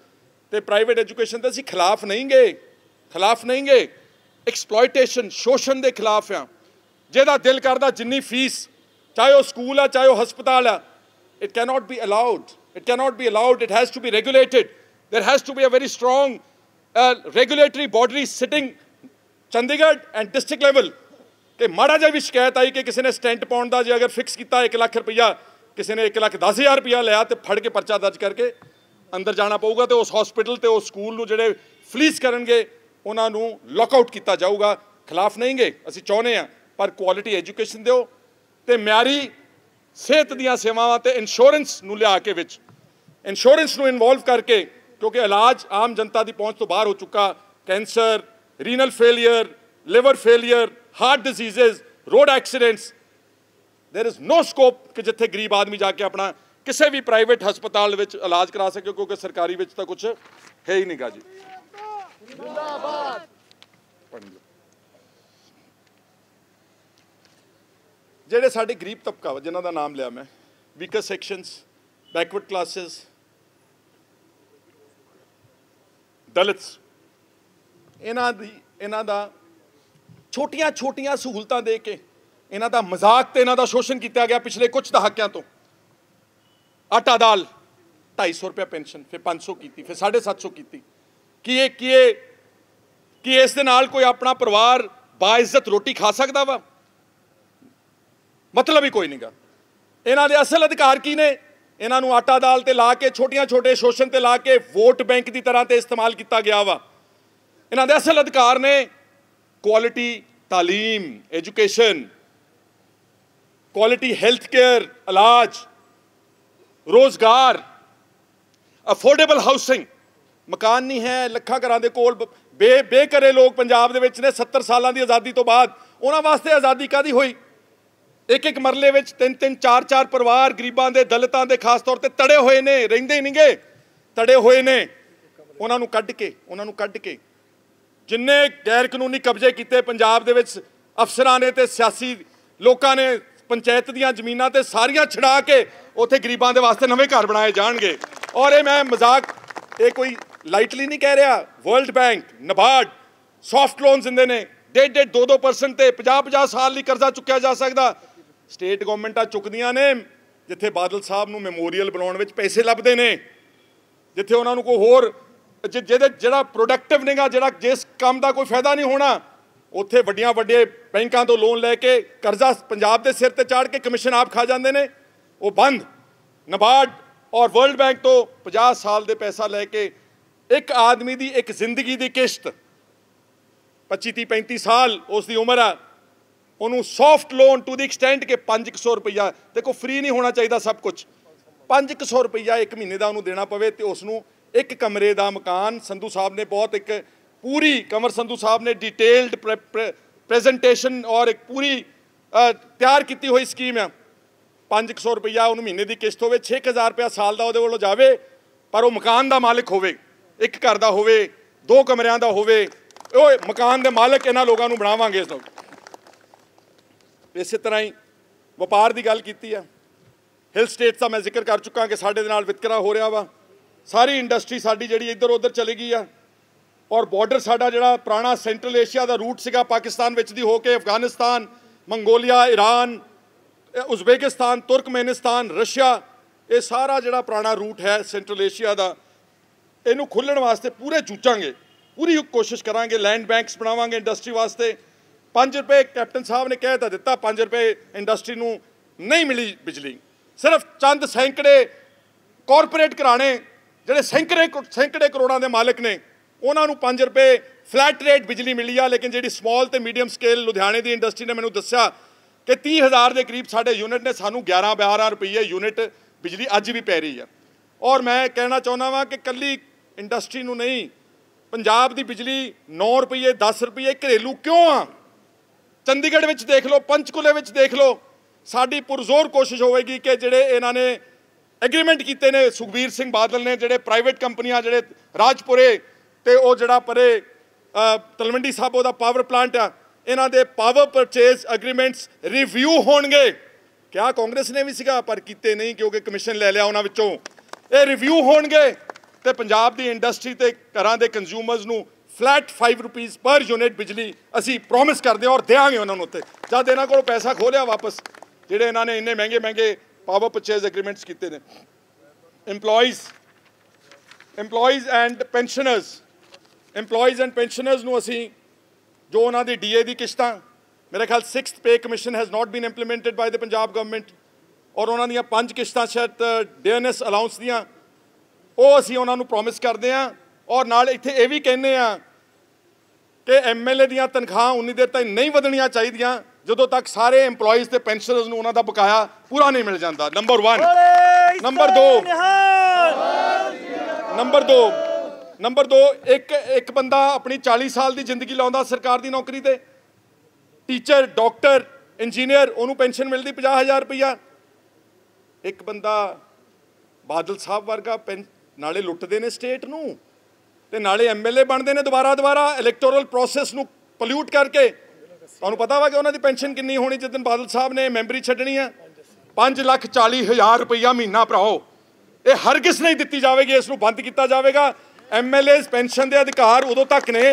A: ਤੇ ਪ੍ਰਾਈਵੇਟ ਐਜੂਕੇਸ਼ਨ ਤੇ ਅਸੀਂ ਖਿਲਾਫ ਨਹੀਂਗੇ ਖਿਲਾਫ ਨਹੀਂਗੇ ਐਕਸਪਲੋਇਟੇਸ਼ਨ ਸ਼ੋਸ਼ਣ ਦੇ ਖਿਲਾਫ ਆ ਜਿਹਦਾ ਦਿਲ ਕਰਦਾ ਜਿੰਨੀ ਫੀਸ ਚਾਹੇ ਉਹ ਸਕੂਲ ਆ ਚਾਹੇ ਉਹ ਹਸਪਤਾਲ ਆ can not be allowed it can not be allowed it to to be regulated there to be a very strong uh, regulatory body sitting Chandigarh and district level ਕਿ ਮਾੜਾ ਜਿਹਾ ਵੀ ਸ਼ਿਕਾਇਤ ਆਈ ਕਿ ਕਿਸੇ ਨੇ ਸਟੈਂਟ ਪਾਉਣ ਦਾ ਜੇ ਅਗਰ ਫਿਕਸ ਕੀਤਾ 1 ਲੱਖ ਰੁਪਇਆ ਕਿਸੇ ਨੇ 1 ਲੱਖ 10000 ਰੁਪਇਆ ਲਿਆ ਤੇ ਫੜ ਕੇ ਪਰਚਾ ਦਰਜ ਕਰਕੇ ਅੰਦਰ ਜਾਣਾ ਪਊਗਾ ਤੇ ਉਸ ਹਸਪੀਟਲ ਤੇ ਉਸ ਸਕੂਲ ਨੂੰ ਜਿਹੜੇ ਫਲੀਸ ਕਰਨਗੇ ਉਹਨਾਂ ਨੂੰ ਲੌਕ ਆਊਟ ਕੀਤਾ ਜਾਊਗਾ ਖਿਲਾਫ ਨਹੀਂਗੇ ਅਸੀਂ ਚਾਹੁੰਦੇ ਆ ਪਰ ਕੁਆਲਿਟੀ ਐਜੂਕੇਸ਼ਨ ਦਿਓ ਤੇ ਮਿਆਰੀ ਸਿਹਤ ਦੀਆਂ ਸੇਵਾਵਾਂ ਤੇ ਇੰਸ਼ੋਰੈਂਸ ਨੂੰ ਲਿਆ ਕੇ ਵਿੱਚ ਇੰਸ਼ੋਰੈਂਸ ਨੂੰ ਇਨਵੋਲਵ ਕਰਕੇ ਕਿਉਂਕਿ ਇਲਾਜ ਆਮ ਜਨਤਾ ਦੀ ਪਹੁੰਚ ਤੋਂ ਬਾਹਰ ਹੋ ਚੁੱਕਾ cancer renal failure liver failure heart diseases road accidents there is no scope ਕਿ ਜਿੱਥੇ ਗਰੀਬ ਆਦਮੀ ਜਾ ਕੇ ਆਪਣਾ ਕਿਸੇ ਵੀ ਪ੍ਰਾਈਵੇਟ ਹਸਪਤਾਲ ਵਿੱਚ ਇਲਾਜ ਕਰਾ ਸਕੇ ਕਿਉਂਕਿ ਸਰਕਾਰੀ ਵਿੱਚ ਤਾਂ ਕੁਝ ਹੈ ਹੀ ਨਹੀਂਗਾ ਜੀ जिंदाबाद ਜਿਹੜੇ ਸਾਡੇ ਗਰੀਬ ਤਬਕਾ ਜਿਨ੍ਹਾਂ ਦਾ ਨਾਮ ਲਿਆ ਮੈਂ weaker sections backward classes Dalits ਇਹਨਾਂ ਦੀ ਇਹਨਾਂ ਦਾ ਛੋਟੀਆਂ ਛੋਟੀਆਂ ਸਹੂਲਤਾਂ ਦੇ ਕੇ ਇਹਨਾਂ ਦਾ ਮਜ਼ਾਕ ਤੇ ਇਹਨਾਂ ਦਾ ਸ਼ੋਸ਼ਣ ਕੀਤਾ ਗਿਆ ਪਿਛਲੇ ਕੁਝ ਦਹਾਕਿਆਂ ਤੋਂ ਆਟਾ ਦਾਲ 250 ਰੁਪਏ ਪੈਨਸ਼ਨ ਫਿਰ 500 ਕੀਤੀ ਫਿਰ 750 ਕੀਤੀ ਕੀ ਇਹ ਕੀ ਇਹ ਕੀ ਇਸ ਦੇ ਨਾਲ ਕੋਈ ਆਪਣਾ ਪਰਿਵਾਰ ਬਾਇਜ਼ਤ ਰੋਟੀ ਖਾ ਸਕਦਾ ਵਾ ਮਤਲਬ ਹੀ ਕੋਈ ਨਹੀਂਗਾ ਇਹਨਾਂ ਦੇ ਅਸਲ ਅਧਿਕਾਰ ਕੀ ਨੇ ਇਹਨਾਂ ਨੂੰ ਆਟਾ ਦਾਲ ਤੇ ਲਾ ਕੇ ਛੋਟੀਆਂ-ਛੋਟੇ ਸ਼ੋਸ਼ਣ ਤੇ ਲਾ ਕੇ ਵੋਟ ਬੈਂਕ ਦੀ ਤਰ੍ਹਾਂ ਤੇ ਇਸਤੇਮਾਲ ਕੀਤਾ ਗਿਆ ਵਾ ਇਹਨਾਂ ਦੇ ਅਸਲ ਅਧਿਕਾਰ ਨੇ ਕੁਆਲਿਟੀ تعلیم ਐਜੂਕੇਸ਼ਨ ਕੁਆਲਿਟੀ ਹੈਲਥ ਕੇਅਰ ਇਲਾਜ ਰੋਜ਼ਗਾਰ ਅਫੋਰਡੇਬਲ ਹਾਊਸਿੰਗ ਮਕਾਨ ਨਹੀਂ ਹੈ ਲੱਖਾਂ ਘਰਾਂ ਦੇ ਕੋਲ ਬੇ ਬੇਕਰੇ ਲੋਕ ਪੰਜਾਬ ਦੇ ਵਿੱਚ ਨੇ 70 ਸਾਲਾਂ ਦੀ ਆਜ਼ਾਦੀ ਤੋਂ ਬਾਅਦ ਉਹਨਾਂ ਵਾਸਤੇ ਆਜ਼ਾਦੀ ਕਾਦੀ ਹੋਈ ਇੱਕ ਇੱਕ ਮਰਲੇ ਵਿੱਚ ਤਿੰਨ ਤਿੰਨ ਚਾਰ ਚਾਰ ਪਰਿਵਾਰ ਗਰੀਬਾਂ ਦੇ ਦਲਿਤਾਂ ਦੇ ਖਾਸ ਤੌਰ ਤੇ ਤੜੇ ਹੋਏ ਨੇ ਰਹਿੰਦੇ ਨਹੀਂਗੇ ਤੜੇ ਹੋਏ ਨੇ ਉਹਨਾਂ ਨੂੰ ਕੱਢ ਕੇ ਉਹਨਾਂ ਨੂੰ ਕੱਢ ਕੇ ਜਿੰਨੇ ਗੈਰ ਕਾਨੂੰਨੀ ਕਬਜ਼ੇ ਕੀਤੇ ਪੰਜਾਬ ਦੇ ਵਿੱਚ ਅਫਸਰਾਂ ਨੇ ਤੇ ਸਿਆਸੀ ਲੋਕਾਂ ਨੇ ਪੰਚਾਇਤ ਦੀਆਂ ਜ਼ਮੀਨਾਂ ਤੇ ਸਾਰੀਆਂ ਛਡਾ ਕੇ ਉੱਥੇ ਗਰੀਬਾਂ ਦੇ ਵਾਸਤੇ ਨਵੇਂ ਘਰ ਬਣਾਏ ਜਾਣਗੇ ਔਰ ਇਹ ਮੈਂ ਮਜ਼ਾਕ ਇਹ ਕੋਈ ਲਾਈਟਲੀ ਨਹੀਂ ਕਹਿ ਰਿਹਾ world bank NABARD soft loans ਇੰਦੇ ਨੇ ਡੇਡ ਡੇਡ 2-2% ਤੇ 50-50 ਸਾਲ ਲਈ ਕਰਜ਼ਾ ਚੁੱਕਿਆ ਜਾ ਸਕਦਾ ਸਟੇਟ ਗਵਰਨਮੈਂਟਾਂ ਚੁੱਕਦੀਆਂ ਨੇ ਜਿੱਥੇ ਬਾਦਲ ਸਾਹਿਬ ਨੂੰ ਮੈਮੋਰੀਅਲ ਬਣਾਉਣ ਵਿੱਚ ਪੈਸੇ ਲੱਭਦੇ ਨੇ ਜਿੱਥੇ ਉਹਨਾਂ ਨੂੰ ਕੋਈ ਹੋਰ ਜਿਹਦੇ ਜਿਹੜਾ ਪ੍ਰੋਡਕਟਿਵ ਨਹੀਂਗਾ ਜਿਹੜਾ ਜਿਸ ਕੰਮ ਦਾ ਕੋਈ ਫਾਇਦਾ ਨਹੀਂ ਹੋਣਾ ਉੱਥੇ ਵੱਡੀਆਂ ਵੱਡੇ ਬੈਂਕਾਂ ਤੋਂ ਲੋਨ ਲੈ ਕੇ ਕਰਜ਼ਾ ਪੰਜਾਬ ਦੇ ਸਿਰ ਤੇ ਚਾੜ ਕੇ ਕਮਿਸ਼ਨ ਆਪ ਖਾ ਜਾਂਦੇ ਨੇ ਉਹ ਬੰਦ ਨਬਾਰਡ ਔਰ ਵਰਲਡ ਬੈਂਕ ਤੋਂ 50 ਸਾਲ ਦੇ ਪੈਸਾ ਲੈ ਕੇ ਇੱਕ ਆਦਮੀ ਦੀ ਇੱਕ ਜ਼ਿੰਦਗੀ ਦੀ ਕਿਸ਼ਤ 25 30 35 ਸਾਲ ਉਸ ਦੀ ਉਮਰ ਆ ਉਹਨੂੰ soft loan to the extent ਕਿ 500 ਰੁਪਇਆ ਦੇਖੋ ਫ੍ਰੀ ਨਹੀਂ ਹੋਣਾ ਚਾਹੀਦਾ ਸਭ ਕੁਝ 500 ਰੁਪਇਆ ਇੱਕ ਮਹੀਨੇ ਦਾ ਉਹਨੂੰ ਦੇਣਾ ਪਵੇ ਤੇ ਉਸ ਨੂੰ ਇੱਕ ਕਮਰੇ ਦਾ ਮਕਾਨ ਸੰਧੂ ਸਾਹਿਬ ਨੇ ਬਹੁਤ ਇੱਕ ਪੂਰੀ ਕਮਰ ਸੰਧੂ ਸਾਹਿਬ ਨੇ ਡਿਟੇਲਡ ਪ੍ਰੈਜੈਂਟੇਸ਼ਨ ਔਰ ਇੱਕ ਪੂਰੀ ਤਿਆਰ ਕੀਤੀ ਹੋਈ ਸਕੀਮ ਹੈ 500 ਰੁਪਇਆ ਉਹਨੂੰ ਮਹੀਨੇ ਦੀ ਕਿਸ਼ਤ ਹੋਵੇ 6000 ਰੁਪਇਆ ਸਾਲ ਦਾ ਉਹਦੇ ਵੱਲੋਂ ਜਾਵੇ ਪਰ ਉਹ ਮਕਾਨ ਦਾ ਮਾਲਕ ਹੋਵੇ ਇੱਕ ਘਰ ਦਾ ਹੋਵੇ ਦੋ ਕਮਰਿਆਂ ਦਾ ਹੋਵੇ ਉਹ ਮਕਾਨ ਦੇ ਮਾਲਕ ਇਹਨਾਂ ਲੋਕਾਂ ਨੂੰ ਬਣਾਵਾਂਗੇ ਇਸ ਤੋਂ ਇਸੇ ਤਰ੍ਹਾਂ ਹੀ ਵਪਾਰ ਦੀ ਗੱਲ ਕੀਤੀ ਆ ਹਿਲ ਸਟੇਟਸ ਦਾ ਮੈਂ ਜ਼ਿਕਰ ਕਰ ਚੁੱਕਾ ਕਿ ਸਾਡੇ ਦੇ ਨਾਲ ਵਿਤਕਰਾ ਹੋ ਰਿਹਾ ਵਾ ਸਾਰੀ ਇੰਡਸਟਰੀ ਸਾਡੀ ਜਿਹੜੀ ਇੱਧਰ ਉੱਧਰ ਚਲੀ ਗਈ ਆ ਔਰ ਬਾਰਡਰ ਸਾਡਾ ਜਿਹੜਾ ਪੁਰਾਣਾ ਸੈਂਟਰਲ ਏਸ਼ੀਆ ਦਾ ਰੂਟ ਸੀਗਾ ਪਾਕਿਸਤਾਨ ਵਿੱਚ ਦੀ ਹੋ ਕੇ Afghanistan Mongolia Iran Uzbekistan Turkmenistan Russia ਇਹ ਸਾਰਾ ਜਿਹੜਾ ਪੁਰਾਣਾ ਰੂਟ ਹੈ ਸੈਂਟਰਲ ਏਸ਼ੀਆ ਦਾ ਇਹਨੂੰ ਖੁੱਲਣ ਵਾਸਤੇ ਪੂਰੇ ਚੂਚਾਂਗੇ ਪੂਰੀ ਕੋਸ਼ਿਸ਼ ਕਰਾਂਗੇ ਲੈਂਡ ਬੈਂਕਸ ਬਣਾਵਾਂਗੇ ਇੰਡਸਟਰੀ ਵਾਸਤੇ 5 ਰੁਪਏ ਕੈਪਟਨ ਸਾਹਿਬ ਨੇ ਕਹਿ ਤਾ ਦਿੱਤਾ 5 ਰੁਪਏ ਇੰਡਸਟਰੀ ਨੂੰ ਨਹੀਂ ਮਿਲੀ ਬਿਜਲੀ ਸਿਰਫ ਚੰਦ ਸੈਂਕੜੇ ਕਾਰਪੋਰੇਟ ਘਰਾਣੇ ਜਿਹੜੇ ਸੈਂਕੜੇ ਸੈਂਕੜੇ ਕਰੋੜਾਂ ਦੇ ਮਾਲਕ ਨੇ ਉਹਨਾਂ ਨੂੰ 5 ਰੁਪਏ ਫਲੈਟ ਰੇਟ ਬਿਜਲੀ ਮਿਲੀ ਆ ਲੇਕਿਨ ਜਿਹੜੀ ਸਮਾਲ ਤੇ ਮੀਡੀਅਮ ਸਕੇਲ ਲੁਧਿਆਣੇ ਦੀ ਇੰਡਸਟਰੀ ਨੇ ਮੈਨੂੰ ਦੱਸਿਆ ਕਿ 30000 ਦੇ ਕਰੀਬ ਸਾਡੇ ਯੂਨਿਟ ਨੇ ਸਾਨੂੰ 11 12 ਰੁਪਏ ਯੂਨਿਟ ਬਿਜਲੀ ਅੱਜ ਵੀ ਪੈ ਰਹੀ ਆ ਔਰ ਮੈਂ ਕਹਿਣਾ ਚਾਹੁੰਦਾ ਵਾਂ ਕਿ ਕੱਲੀ ਇੰਡਸਟਰੀ ਨੂੰ ਨਹੀਂ ਪੰਜਾਬ ਦੀ ਬਿਜਲੀ 9 ਰੁਪਏ 10 ਰੁਪਏ ਘਰੇਲੂ ਕਿਉਂ ਆ ਚੰਡੀਗੜ੍ਹ ਵਿੱਚ ਦੇਖ ਲਓ ਪੰਚਕੁਲੇ ਵਿੱਚ ਦੇਖ ਲਓ ਸਾਡੀ ਪੁਰਜ਼ੋਰ ਕੋਸ਼ਿਸ਼ ਹੋਵੇਗੀ ਕਿ ਜਿਹੜੇ ਇਹਨਾਂ ਨੇ ਐਗਰੀਮੈਂਟ ਕੀਤੇ ਨੇ ਸੁਖਬੀਰ ਸਿੰਘ ਬਾਦਲ ਨੇ ਜਿਹੜੇ ਪ੍ਰਾਈਵੇਟ ਕੰਪਨੀਆਂ ਜਿਹੜੇ ਰਾਜਪੁਰੇ ਤੇ ਉਹ ਜਿਹੜਾ ਪਰੇ ਤਲਵੰਡੀ ਸਾਹਿਬ ਉਹਦਾ ਪਾਵਰ ਪਲਾਂਟ ਆ ਇਹਨਾਂ ਦੇ ਪਾਵਰ ਪਰਚੇਸ ਐਗਰੀਮੈਂਟਸ ਰਿਵਿਊ ਹੋਣਗੇ ਕਿਆ ਕਾਂਗਰਸ ਨੇ ਵੀ ਸੀਗਾ ਪਰ ਕੀਤੇ ਨਹੀਂ ਕਿਉਂਕਿ ਕਮਿਸ਼ਨ ਲੈ ਲਿਆ ਉਹਨਾਂ ਵਿੱਚੋਂ ਇਹ ਰਿਵਿਊ ਹੋਣਗੇ ਤੇ ਪੰਜਾਬ ਦੀ ਇੰਡਸਟਰੀ ਤੇ ਘਰਾਂ ਦੇ ਕੰਜ਼ਿਊਮਰਸ ਨੂੰ ਫਲੈਟ 5 ਰੁਪੀਸ ਪਰ ਯੂਨਿਟ ਬਿਜਲੀ ਅਸੀਂ ਪ੍ਰੋਮਿਸ ਕਰਦੇ ਹਾਂ ਔਰ ਦੇਾਂਗੇ ਉਹਨਾਂ ਨੂੰ ਉੱਤੇ ਜਦ ਇਹਨਾਂ ਕੋਲ ਪੈਸਾ ਖੋਲਿਆ ਵਾਪਸ ਜਿਹੜੇ ਇਹਨਾਂ ਨੇ ਇੰਨੇ ਮਹਿੰਗੇ ਮਹਿੰਗੇ ਪਾਵਰ ਪਰਚੇਜ਼ ਐਗਰੀਮੈਂਟਸ ਕੀਤੇ ਨੇ EMPLOYEES EMPLOYEES and pensioners EMPLOYEES and pensioners ਨੂੰ ਅਸੀਂ ਜੋ ਉਹਨਾਂ ਦੀ ਡੀਏ ਦੀ ਕਿਸ਼ਤਾਂ ਮੇਰੇ ਖਿਆਲ 6th pay commission has not been implemented by the Punjab government ਔਰ ਉਹਨਾਂ ਦੀਆਂ ਪੰਜ ਕਿਸ਼ਤਾਂ ਸ਼ਾਇਦ ਡੀਐਨਐਸ ਅਲਾਉਂਸ ਦੀਆਂ ਉਹ ਅਸੀਂ ਉਹਨਾਂ ਨੂੰ ਪ੍ਰੋਮਿਸ ਕਰਦੇ ਆਂ ਔਰ ਨਾਲ ਇੱਥੇ ਇਹ ਵੀ ਕਹਿੰਦੇ ਆ ਕਿ ਐਮਐਲਏ ਦੀਆਂ ਤਨਖਾਹਾਂ ਉਨੀ ਦੇਰ ਤੱਕ ਨਹੀਂ ਵਧਣੀਆਂ ਚਾਹੀਦੀਆਂ ਜਦੋਂ ਤੱਕ ਸਾਰੇ EMPLOYEES ਤੇ ਪੈਨਸ਼ਨਰਸ ਨੂੰ ਉਹਨਾਂ ਦਾ ਬਕਾਇਆ ਪੂਰਾ ਨਹੀਂ ਮਿਲ ਜਾਂਦਾ ਨੰਬਰ 1 ਨੰਬਰ 2 ਨੰਬਰ 2 ਨੰਬਰ 2 ਇੱਕ ਇੱਕ ਬੰਦਾ ਆਪਣੀ 40 ਸਾਲ ਦੀ ਜ਼ਿੰਦਗੀ ਲਾਉਂਦਾ ਸਰਕਾਰ ਦੀ ਨੌਕਰੀ ਤੇ ਟੀਚਰ ਡਾਕਟਰ ਇੰਜੀਨੀਅਰ ਉਹਨੂੰ ਪੈਨਸ਼ਨ ਮਿਲਦੀ 50000 ਰੁਪਇਆ ਇੱਕ ਬੰਦਾ ਬਾਦਲ ਸਾਹਿਬ ਵਰਗਾ ਨਾਲੇ ਲੁੱਟਦੇ ਨੇ ਸਟੇਟ ਨੂੰ ਤੇ ਨਾਲੇ ਐਮਐਲਏ ਬਣਦੇ ਨੇ ਦੁਬਾਰਾ ਦੁਬਾਰਾ ਇਲੈਕਟੋਰਲ ਪ੍ਰੋਸੈਸ ਨੂੰ ਪੋਲਿਊਟ ਕਰਕੇ ਤੁਹਾਨੂੰ ਪਤਾ ਵਾ ਕਿ ਉਹਨਾਂ ਦੀ ਪੈਨਸ਼ਨ ਕਿੰਨੀ ਹੋਣੀ ਜਿਸ ਦਿਨ ਬਾਦਲ ਸਾਹਿਬ ਨੇ ਮੈਂਬਰੀ ਛੱਡਣੀ ਆ 5 ਲੱਖ 40 ਹਜ਼ਾਰ ਰੁਪਈਆ ਮਹੀਨਾ ਭਰਾਓ ਇਹ ਹਰ ਕਿਸ ਨਹੀਂ ਦਿੱਤੀ ਜਾਵੇਗੀ ਇਸ ਨੂੰ ਬੰਦ ਕੀਤਾ ਜਾਵੇਗਾ ਐਮਐਲਏਸ ਪੈਨਸ਼ਨ ਦੇ ਅਧਿਕਾਰ ਉਦੋਂ ਤੱਕ ਨੇ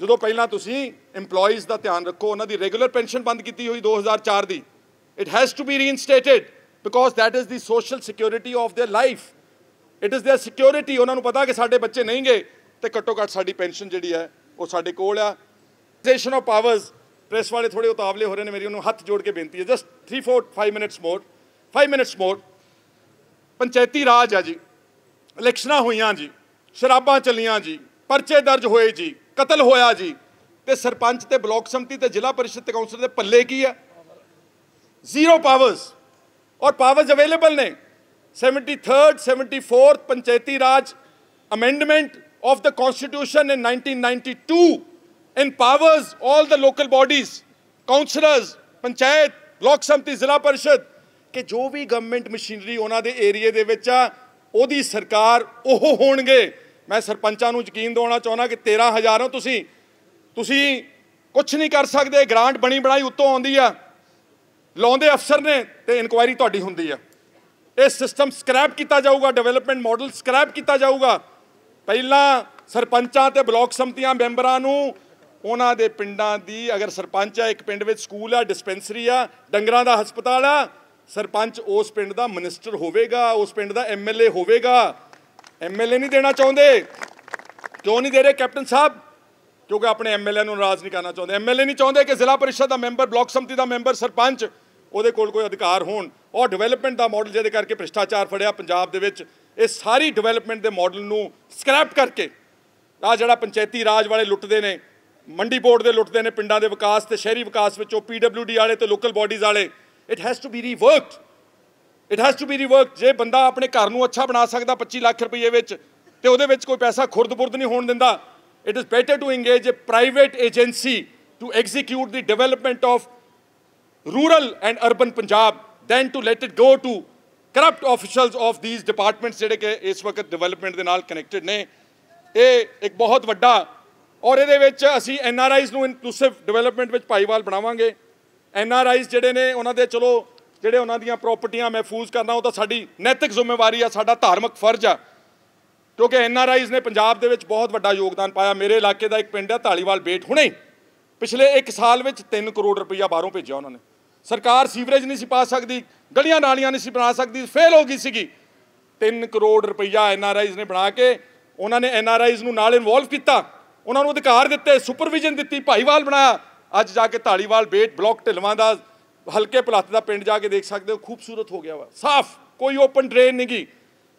A: ਜਦੋਂ ਪਹਿਲਾਂ ਤੁਸੀਂ EMPLOYEES ਦਾ ਧਿਆਨ ਰੱਖੋ ਉਹਨਾਂ ਦੀ ਰੈਗੂਲਰ ਪੈਨਸ਼ਨ ਬੰਦ ਕੀਤੀ ਹੋਈ 2004 ਦੀ it has to be reinstated because that is the social security of their life it is their security ਉਹਨਾਂ ਨੂੰ ਪਤਾ ਕਿ ਸਾਡੇ ਬੱਚੇ ਨਹੀਂ ਗਏ ਤੇ ਘੱਟੋ ਘੱਟ ਸਾਡੀ ਪੈਨਸ਼ਨ ਜਿਹੜੀ ਹੈ ਉਹ ਸਾਡੇ ਕੋਲ ਆ ਸਟੇਸ਼ਨ ਆਫ ਪਾਵਰਸ ਪ੍ਰੈਸ ਵਾਲੇ ਥੋੜੇ ਉਤਾਵਲੇ ਹੋ ਰਹੇ ਨੇ ਮੇਰੀ ਉਹਨੂੰ ਹੱਥ ਜੋੜ ਕੇ ਬੇਨਤੀ ਹੈ just 3 4 5 minutes more 5 minutes more Panchayati Raj ਆ ਜੀ ਇਲੈਕਸ਼ਨਾਂ ਹੋਈਆਂ ਜੀ ਸ਼ਰਾਬਾਂ ਚੱਲੀਆਂ ਜੀ ਪਰਚੇ ਦਰਜ ਹੋਏ ਜੀ ਕਤਲ ਹੋਇਆ ਜੀ ਤੇ ਸਰਪੰਚ ਤੇ ਬਲਾਕ ਸੰਮਤੀ ਤੇ ਜ਼ਿਲ੍ਹਾ ਪਰਿਸ਼ਦ ਤੇ ਕਾਉਂਸਲ ਦੇ ਪੱਲੇ ਕੀ ਆ ਜ਼ੀਰੋ ਪਾਵਰਸ ਔਰ ਪਾਵਰਸ ਅਵੇਲੇਬਲ ਨੇ 73rd 74th panchayati raj amendment of the constitution in 1992 empowers all the local bodies councillors panchayat block samiti zila parishad ke jo bhi government machinery ohna de area de vich aa ohdi sarkar oh honge main sarpanchan nu yakeen dewana chahuna ke 13000 to tusi tusi kuch nahi kar sakde grant bani banai utto aundi aa launde afsar ne te inquiry todi hundi aa ਇਹ system scrap ਕੀਤਾ ਜਾਊਗਾ development model scrap ਕੀਤਾ ਜਾਊਗਾ ਪਹਿਲਾਂ ਸਰਪੰਚਾਂ ਤੇ block ਸਮਤੀਆਂ ਮੈਂਬਰਾਂ ਨੂੰ ਉਹਨਾਂ ਦੇ ਪਿੰਡਾਂ ਦੀ ਅਗਰ ਸਰਪੰਚ ਹੈ ਇੱਕ ਪਿੰਡ ਵਿੱਚ ਸਕੂਲ ਹੈ ਡਿਸਪੈਂਸਰੀ ਆ ਡੰਗਰਾਂ ਦਾ ਹਸਪਤਾਲ ਆ ਸਰਪੰਚ ਉਸ ਪਿੰਡ ਦਾ ਮਿਨਿਸਟਰ ਹੋਵੇਗਾ ਉਸ ਪਿੰਡ ਦਾ ਐਮਐਲਏ ਹੋਵੇਗਾ ਐਮਐਲਏ ਨਹੀਂ ਦੇਣਾ ਚਾਹੁੰਦੇ ਕਿਉਂ ਨਹੀਂ ਦੇ ਰਹੇ ਕੈਪਟਨ ਸਾਹਿਬ ਕਿਉਂਕਿ ਆਪਣੇ ਐਮਐਲਏ ਨੂੰ ਨਾਰਾਜ਼ ਨਹੀਂ ਕਰਨਾ ਚਾਹੁੰਦੇ ਐਮਐਲਏ ਨਹੀਂ ਚਾਹੁੰਦੇ ਕਿ ਜ਼ਿਲ੍ਹਾ ਪਰਿਸ਼ਦ ਦਾ ਮੈਂਬਰ ਬਲਾਕ ਸੰਮਤੀ ਦਾ ਮੈਂਬਰ ਸਰਪੰਚ ਉਹਦੇ ਕੋਲ ਕੋਈ ਅਧਿਕਾਰ ਹੋਣ ਉਹ ਡਿਵੈਲਪਮੈਂਟ ਦਾ ਮਾਡਲ ਜਿਹਦੇ ਕਰਕੇ ਭ੍ਰਿਸ਼ਟਾਚਾਰ ਫੜਿਆ ਪੰਜਾਬ ਦੇ ਵਿੱਚ ਇਹ ਸਾਰੀ ਡਿਵੈਲਪਮੈਂਟ ਦੇ ਮਾਡਲ ਨੂੰ ਸਕ੍ਰੈਪ ਕਰਕੇ ਆ ਜਿਹੜਾ ਪੰਚਾਇਤੀ ਰਾਜ ਵਾਲੇ ਲੁੱਟਦੇ ਨੇ ਮੰਡੀ ਬੋਰਡ ਦੇ ਲੁੱਟਦੇ ਨੇ ਪਿੰਡਾਂ ਦੇ ਵਿਕਾਸ ਤੇ ਸ਼ਹਿਰੀ ਵਿਕਾਸ ਵਿੱਚੋਂ ਪੀਡਬਲਯੂਡੀ ਵਾਲੇ ਤੇ ਲੋਕਲ ਬਾਡੀਜ਼ ਵਾਲੇ it has to be reworked it has to be reworked ਜੇ ਬੰਦਾ ਆਪਣੇ ਘਰ ਨੂੰ ਅੱਛਾ ਬਣਾ ਸਕਦਾ 25 ਲੱਖ ਰੁਪਏ ਵਿੱਚ ਤੇ ਉਹਦੇ ਵਿੱਚ ਕੋਈ ਪੈਸਾ ਖੁਰਦ-ਬੁਰਦ ਨਹੀਂ ਹੋਣ ਦਿੰਦਾ it is better to engage a private agency to execute the development of rural and urban Punjab than to let it go to corrupt officials of these departments ਜਿਹੜੇ ਕਿ ਇਸ ਵਕਤ ਡਿਵੈਲਪਮੈਂਟ ਦੇ ਨਾਲ ਕਨੈਕਟਡ ਨੇ ਇਹ ਇੱਕ ਬਹੁਤ ਵੱਡਾ ਔਰ ਇਹਦੇ ਵਿੱਚ ਅਸੀਂ ਐਨ ਆਰ ਆਈਜ਼ ਨੂੰ ਇਨਕਲੂਸਿਵ ਡਿਵੈਲਪਮੈਂਟ ਵਿੱਚ ਭਾਈਵਾਲ ਬਣਾਵਾਂਗੇ ਐਨ ਆਰ ਆਈਜ਼ ਜਿਹੜੇ ਨੇ ਉਹਨਾਂ ਦੇ ਚਲੋ ਜਿਹੜੇ ਉਹਨਾਂ ਦੀਆਂ ਪ੍ਰਾਪਰਟੀਆਂ ਮਹਿਫੂਜ਼ ਕਰਨਾ ਉਹ ਤਾਂ ਸਾਡੀ ਨੈਤਿਕ ਜ਼ਿੰਮੇਵਾਰੀ ਆ ਸਾਡਾ ਧਾਰਮਿਕ ਫਰਜ਼ ਆ ਕਿਉਂਕਿ ਐਨ ਆਰ ਆਈਜ਼ ਨੇ ਪੰਜਾਬ ਦੇ ਵਿੱਚ ਬਹੁਤ ਵੱਡਾ ਯੋਗਦਾਨ ਪਾਇਆ ਮੇਰੇ ਇਲਾਕੇ ਦਾ ਇੱਕ ਪਿੰਡ ਹੈ ਢਾਲੀਵਾਲ ਬੇਟ ਹੁਣੇ ਪਿਛਲੇ 1 ਸਾਲ ਵਿੱਚ 3 ਕਰੋੜ ਰੁਪਈਆ ਬਾਹਰੋਂ ਭੇਜਿਆ ਉਹਨਾਂ ਨੇ ਸਰਕਾਰ ਸੀਵਰੇਜ ਨਹੀਂ ਸੀ ਪਾ ਸਕਦੀ ਗਲੀਆਂ ਨਾਲੀਆਂ ਨਹੀਂ ਸੀ ਬਣਾ ਸਕਦੀ ਫੇਲ ਹੋ ਗਈ ਸੀਗੀ 3 ਕਰੋੜ ਰੁਪਈਆ ਐਨ ਆਰ ਆਈਜ਼ ਨੇ ਬਣਾ ਕੇ ਉਹਨਾਂ ਨੇ ਐਨ ਆਰ ਆਈਜ਼ ਨੂੰ ਨਾਲ ਇਨਵੋਲਵ ਕੀਤਾ ਉਹਨਾਂ ਨੂੰ ਅਧਿਕਾਰ ਦਿੱਤੇ ਸੁਪਰਵਿਜ਼ਨ ਦਿੱਤੀ ਭਾਈਵਾਲ ਬਣਾਇਆ ਅੱਜ ਜਾ ਕੇ ਢਾਲੀਵਾਲ ਬੇਟ ਬਲਾਕ ਢਿਲਵਾਂ ਦਾ ਹਲਕੇ ਪਲੱਤ ਦਾ ਪਿੰਡ ਜਾ ਕੇ ਦੇਖ ਸਕਦੇ ਹੋ ਖੂਬਸੂਰਤ ਹੋ ਗਿਆ ਵਾ ਸਾਫ਼ ਕੋਈ ਓਪਨ ਡਰੇਨ ਨਹੀਂ ਗਈ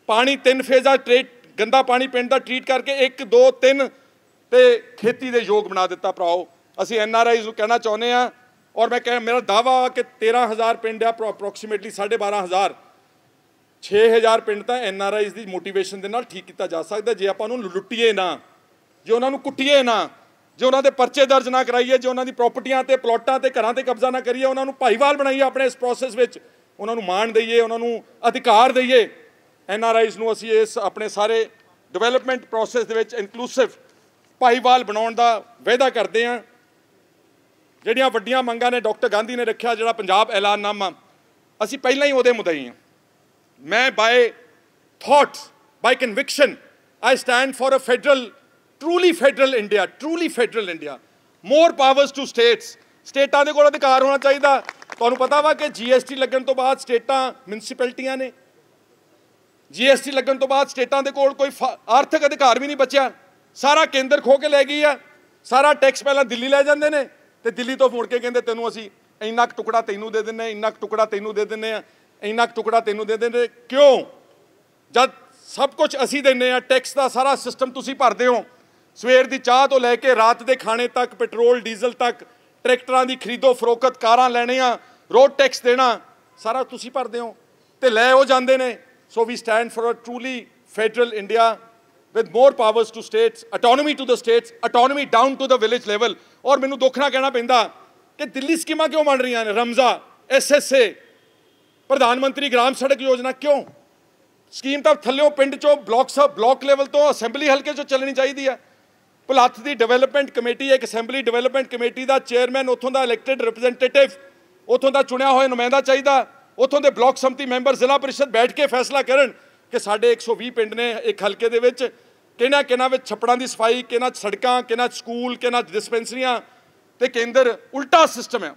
A: ਪਾਣੀ ਤਿੰਨ ਫੇਜ਼ਾ ਟ੍ਰੀਟ ਗੰਦਾ ਪਾਣੀ ਪਿੰਡ ਦਾ ਟ੍ਰੀਟ ਕਰਕੇ 1 2 3 ਤੇ ਖੇਤੀ ਦੇ ਯੋਗ ਬਣਾ ਦਿੱਤਾ ਭਰਾਓ ਅਸੀਂ ਐਨ ਆਰ ਆਈਜ਼ ਨੂੰ ਕਹਿਣਾ ਚਾਹੁੰਦੇ ਆ ਔਰ ਮੈਂ ਕਹਿੰਦਾ ਮੇਰਾ ਦਾਵਾ ਕਿ 13000 ਪਿੰਡ ਆ ਅਪਰੋਕਸੀਮੇਟਲੀ 12500 6000 ਪਿੰਡ ਤਾਂ ਐਨ ਆਰ ਆਈਜ਼ ਦੀ ਮੋਟੀਵੇਸ਼ਨ ਦੇ ਨਾਲ ਠੀਕ ਕੀਤਾ ਜਾ ਸਕਦਾ ਜੇ ਆਪਾਂ ਉਹਨੂੰ ਲੁੱਟੀਏ ਨਾ ਜੇ ਉਹਨਾਂ ਨੂੰ ਕੁੱਟੀਏ ਨਾ ਜੇ ਉਹਨਾਂ ਦੇ ਪਰਚੇ ਦਰਜ ਨਾ ਕਰਾਈਏ ਜੇ ਉਹਨਾਂ ਦੀ ਪ੍ਰਾਪਰਟੀਆਂ ਤੇ ਪਲਾਟਾਂ ਤੇ ਘਰਾਂ ਤੇ ਕਬਜ਼ਾ ਨਾ ਕਰੀਏ ਉਹਨਾਂ ਨੂੰ ਭਾਈਵਾਲ ਬਣਾਈਏ ਆਪਣੇ ਇਸ ਪ੍ਰੋਸੈਸ ਵਿੱਚ ਉਹਨਾਂ ਨੂੰ ਮਾਣ ਦਈਏ ਉਹਨਾਂ ਨੂੰ ਅਧਿਕਾਰ ਦਈਏ ਐਨ ਆਰ ਆਈਜ਼ ਨੂੰ ਅਸੀਂ ਇਸ ਆਪਣੇ ਸਾਰੇ ਡਿਵੈਲਪਮੈਂਟ ਪ੍ਰੋਸੈਸ ਦੇ ਵਿੱਚ ਇਨਕਲੂਸਿਵ ਭਾਈਵਾਲ ਬਣਾਉਣ ਦਾ ਵਾਅਦਾ ਕਰਦੇ ਆਂ ਜਿਹੜੀਆਂ ਵੱਡੀਆਂ ਮੰਗਾਂ ਨੇ ਡਾਕਟਰ ਗਾਂਧੀ ਨੇ ਰੱਖਿਆ ਜਿਹੜਾ ਪੰਜਾਬ ਐਲਾਨਨਾਮਾ ਅਸੀਂ ਪਹਿਲਾਂ ਹੀ ਉਹਦੇ ਮੁਦਈ ਹਾਂ ਮੈਂ by thoughts by conviction I stand for a federal truly federal India truly federal India more powers to states ਸਟੇਟਾਂ ਦੇ ਕੋਲ ਅਧਿਕਾਰ ਹੋਣਾ ਚਾਹੀਦਾ ਤੁਹਾਨੂੰ ਪਤਾ ਵਾ ਕਿ ਜੀਐਸਟੀ ਲੱਗਣ ਤੋਂ ਬਾਅਦ ਸਟੇਟਾਂ ਮਿਨਿਸਪੈਲਟੀਆਂ ਨੇ ਜੀਐਸਟੀ ਲੱਗਣ ਤੋਂ ਬਾਅਦ ਸਟੇਟਾਂ ਦੇ ਕੋਲ ਕੋਈ ਆਰਥਿਕ ਅਧਿਕਾਰ ਵੀ ਨਹੀਂ ਬਚਿਆ ਸਾਰਾ ਕੇਂਦਰ ਖੋ ਕੇ ਲੈ ਗਈ ਆ ਸਾਰਾ ਟੈਕਸ ਪਹਿਲਾਂ ਦਿੱਲੀ ਲੈ ਜਾਂਦੇ ਨੇ ਤੇ ਦਿੱਲੀ ਤੋਂ ਫੋੜ ਕੇ ਕਹਿੰਦੇ ਤੈਨੂੰ ਅਸੀਂ ਇੰਨਾ ਕੁ ਟੁਕੜਾ ਤੈਨੂੰ ਦੇ ਦਿੰਨੇ ਇੰਨਾ ਕੁ ਟੁਕੜਾ ਤੈਨੂੰ ਦੇ ਦਿੰਨੇ ਆ ਇੰਨਾ ਕੁ ਟੁਕੜਾ ਤੈਨੂੰ ਦੇ ਦਿੰਦੇ ਕਿਉਂ ਜਦ ਸਭ ਕੁਝ ਅਸੀਂ ਦਿੰਨੇ ਆ ਟੈਕਸ ਦਾ ਸਾਰਾ ਸਿਸਟਮ ਤੁਸੀਂ ਭਰਦੇ ਹੋ ਸਵੇਰ ਦੀ ਚਾਹ ਤੋਂ ਲੈ ਕੇ ਰਾਤ ਦੇ ਖਾਣੇ ਤੱਕ ਪੈਟਰੋਲ ਡੀਜ਼ਲ ਤੱਕ ਟਰੈਕਟਰਾਂ ਦੀ ਖਰੀਦੋ ਫਰੋਖਤ ਕਾਰਾਂ ਲੈਣੀਆਂ ਰੋਡ ਟੈਕਸ ਦੇਣਾ ਸਾਰਾ ਤੁਸੀਂ ਭਰਦੇ ਹੋ ਤੇ ਲੈ ਉਹ ਜਾਂਦੇ ਨੇ so we stand for a truly federal India with more powers to states autonomy to the states autonomy down to the village level ਔਰ ਮੈਨੂੰ ਦੋਖਣਾ ਕਹਿਣਾ ਪੈਂਦਾ ਕਿ ਦਿੱਲੀ ਸਕੀਮਾਂ ਕਿਉਂ ਬਣ ਰਹੀਆਂ ਨੇ ਰਮਜ਼ਾ ਐਸਐਸਏ ਪ੍ਰਧਾਨ ਮੰਤਰੀ ਗ੍ਰਾਮ ਸੜਕ ਯੋਜਨਾ ਕਿਉਂ ਸਕੀਮ ਤਾਂ ਥੱਲੇੋਂ ਪਿੰਡ ਚੋਂ ਬਲਾਕ ਸਭ ਬਲਾਕ ਲੈਵਲ ਤੋਂ ਅਸੈਂਬਲੀ ਹਲਕੇ ਚੋਂ ਚੱਲਣੀ ਚਾਹੀਦੀ ਹੈ ਭਲੱਥ ਦੀ ਡਿਵੈਲਪਮੈਂਟ ਕਮੇਟੀ ਇੱਕ ਅਸੈਂਬਲੀ ਡਿਵੈਲਪਮੈਂਟ ਕਮੇਟੀ ਦਾ ਚੇਅਰਮੈਨ ਉੱਥੋਂ ਦਾ ਇਲੈਕਟਿਡ ਰਿਪਰੈਜ਼ੈਂਟੇਟਿਵ ਉੱਥੋਂ ਦਾ ਚੁਣਿਆ ਹੋਇਆ ਨੁਮਾਇੰਦਾ ਚਾਹੀਦਾ ਉੱਥੋਂ ਦੇ ਬਲਾਕ ਸੰਮਤੀ ਮੈਂਬਰ ਜ਼ਿਲ੍ਹਾ ਪਰਿਸ਼ਦ ਬੈਠ ਕੇ ਫੈਸਲਾ ਕਰਨ ਕਿ ਸਾਡੇ 120 ਪਿੰਡ ਨੇ ਇੱਕ ਹਲਕੇ ਦੇ ਵਿੱਚ ਕਿਹਨਾਂ ਕਿਹਨਾਂ ਵਿੱਚ ਛੱਪੜਾਂ ਦੀ ਸਫਾਈ ਕਿਹਨਾਂ ਸੜਕਾਂ ਕਿਹਨਾਂ ਸਕੂਲ ਕਿਹਨਾਂ ਡਿਸਪੈਂਸਰੀਆਂ ਤੇ ਕੇਂਦਰ ਉਲਟਾ ਸਿਸਟਮ ਹੈ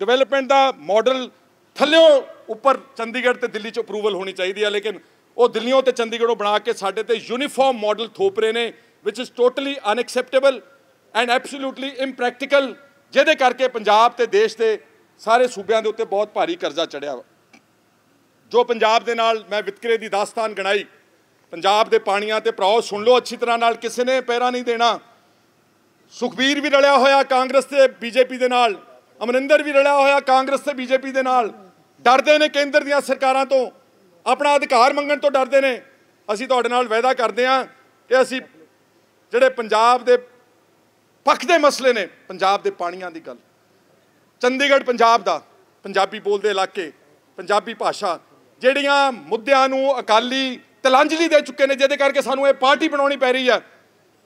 A: ਡਿਵੈਲਪਮੈਂਟ ਦਾ ਮਾਡਲ ਥੱਲਿਓਂ ਉੱਪਰ ਚੰਡੀਗੜ੍ਹ ਤੇ ਦਿੱਲੀ 'ਚ ਅਪਰੂਵਲ ਹੋਣੀ ਚਾਹੀਦੀ ਹੈ ਲੇਕਿਨ ਉਹ ਦਿੱਲੀੋਂ ਤੇ ਚੰਡੀਗੜ੍ਹੋਂ ਬਣਾ ਕੇ ਸਾਡੇ ਤੇ ਯੂਨੀਫਾਰਮ ਮਾਡਲ ਥੋਪ ਰਹੇ ਨੇ which is totally unacceptable and absolutely impractical ਜਿਹਦੇ ਕਰਕੇ ਪੰਜਾਬ ਤੇ ਦੇਸ਼ ਦੇ ਸਾਰੇ ਸੂਬਿਆਂ ਦੇ ਉੱਤੇ ਬਹੁਤ ਭਾਰੀ ਕਰਜ਼ਾ ਚੜਿਆ ਜੋ ਪੰਜਾਬ ਦੇ ਨਾਲ ਮੈਂ ਵਿਤਕਰੇ ਦੀ ਦਾਸਤਾਨ ਗਣਾਈ ਪੰਜਾਬ ਦੇ ਪਾਣੀਆਂ ਤੇ ਭਰਾਓ ਸੁਣ ਲਓ ਅੱਛੀ ਤਰ੍ਹਾਂ ਨਾਲ ਕਿਸੇ ਨੇ ਪੈਰਾ ਨਹੀਂ ਦੇਣਾ ਸੁਖਬੀਰ ਵੀ ਰਲਿਆ ਹੋਇਆ ਕਾਂਗਰਸ ਤੇ ਬੀਜੇਪੀ ਦੇ ਨਾਲ ਅਮਰਿੰਦਰ ਵੀ ਰਲਿਆ ਹੋਇਆ ਕਾਂਗਰਸ ਤੇ ਬੀਜੇਪੀ ਦੇ ਨਾਲ ਡਰਦੇ ਨੇ ਕੇਂਦਰ ਦੀਆਂ ਸਰਕਾਰਾਂ ਤੋਂ ਆਪਣਾ ਅਧਿਕਾਰ ਮੰਗਣ ਤੋਂ ਡਰਦੇ ਨੇ ਅਸੀਂ ਤੁਹਾਡੇ ਨਾਲ ਵਾਅਦਾ ਕਰਦੇ ਹਾਂ ਕਿ ਅਸੀਂ ਜਿਹੜੇ ਪੰਜਾਬ ਦੇ ਪੱਖ ਦੇ ਮਸਲੇ ਨੇ ਪੰਜਾਬ ਦੇ ਪਾਣੀਆਂ ਦੀ ਗੱਲ ਚੰਡੀਗੜ੍ਹ ਪੰਜਾਬ ਦਾ ਪੰਜਾਬੀ ਬੋਲਦੇ ਇਲਾਕੇ ਪੰਜਾਬੀ ਭਾਸ਼ਾ ਜਿਹੜੀਆਂ ਮੁੱਦਿਆਂ ਨੂੰ ਅਕਾਲੀ ਤਲਾਂਜਲੀ ਦੇ ਚੁੱਕੇ ਨੇ ਜਿਹਦੇ ਕਰਕੇ ਸਾਨੂੰ ਇਹ ਪਾਰਟੀ ਬਣਾਉਣੀ ਪੈ ਰਹੀ ਆ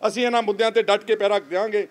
A: ਅਸੀਂ ਇਹਨਾਂ ਮੁੱਦਿਆਂ ਤੇ ਡਟ ਕੇ ਪੈਰਾ ਦੇਵਾਂਗੇ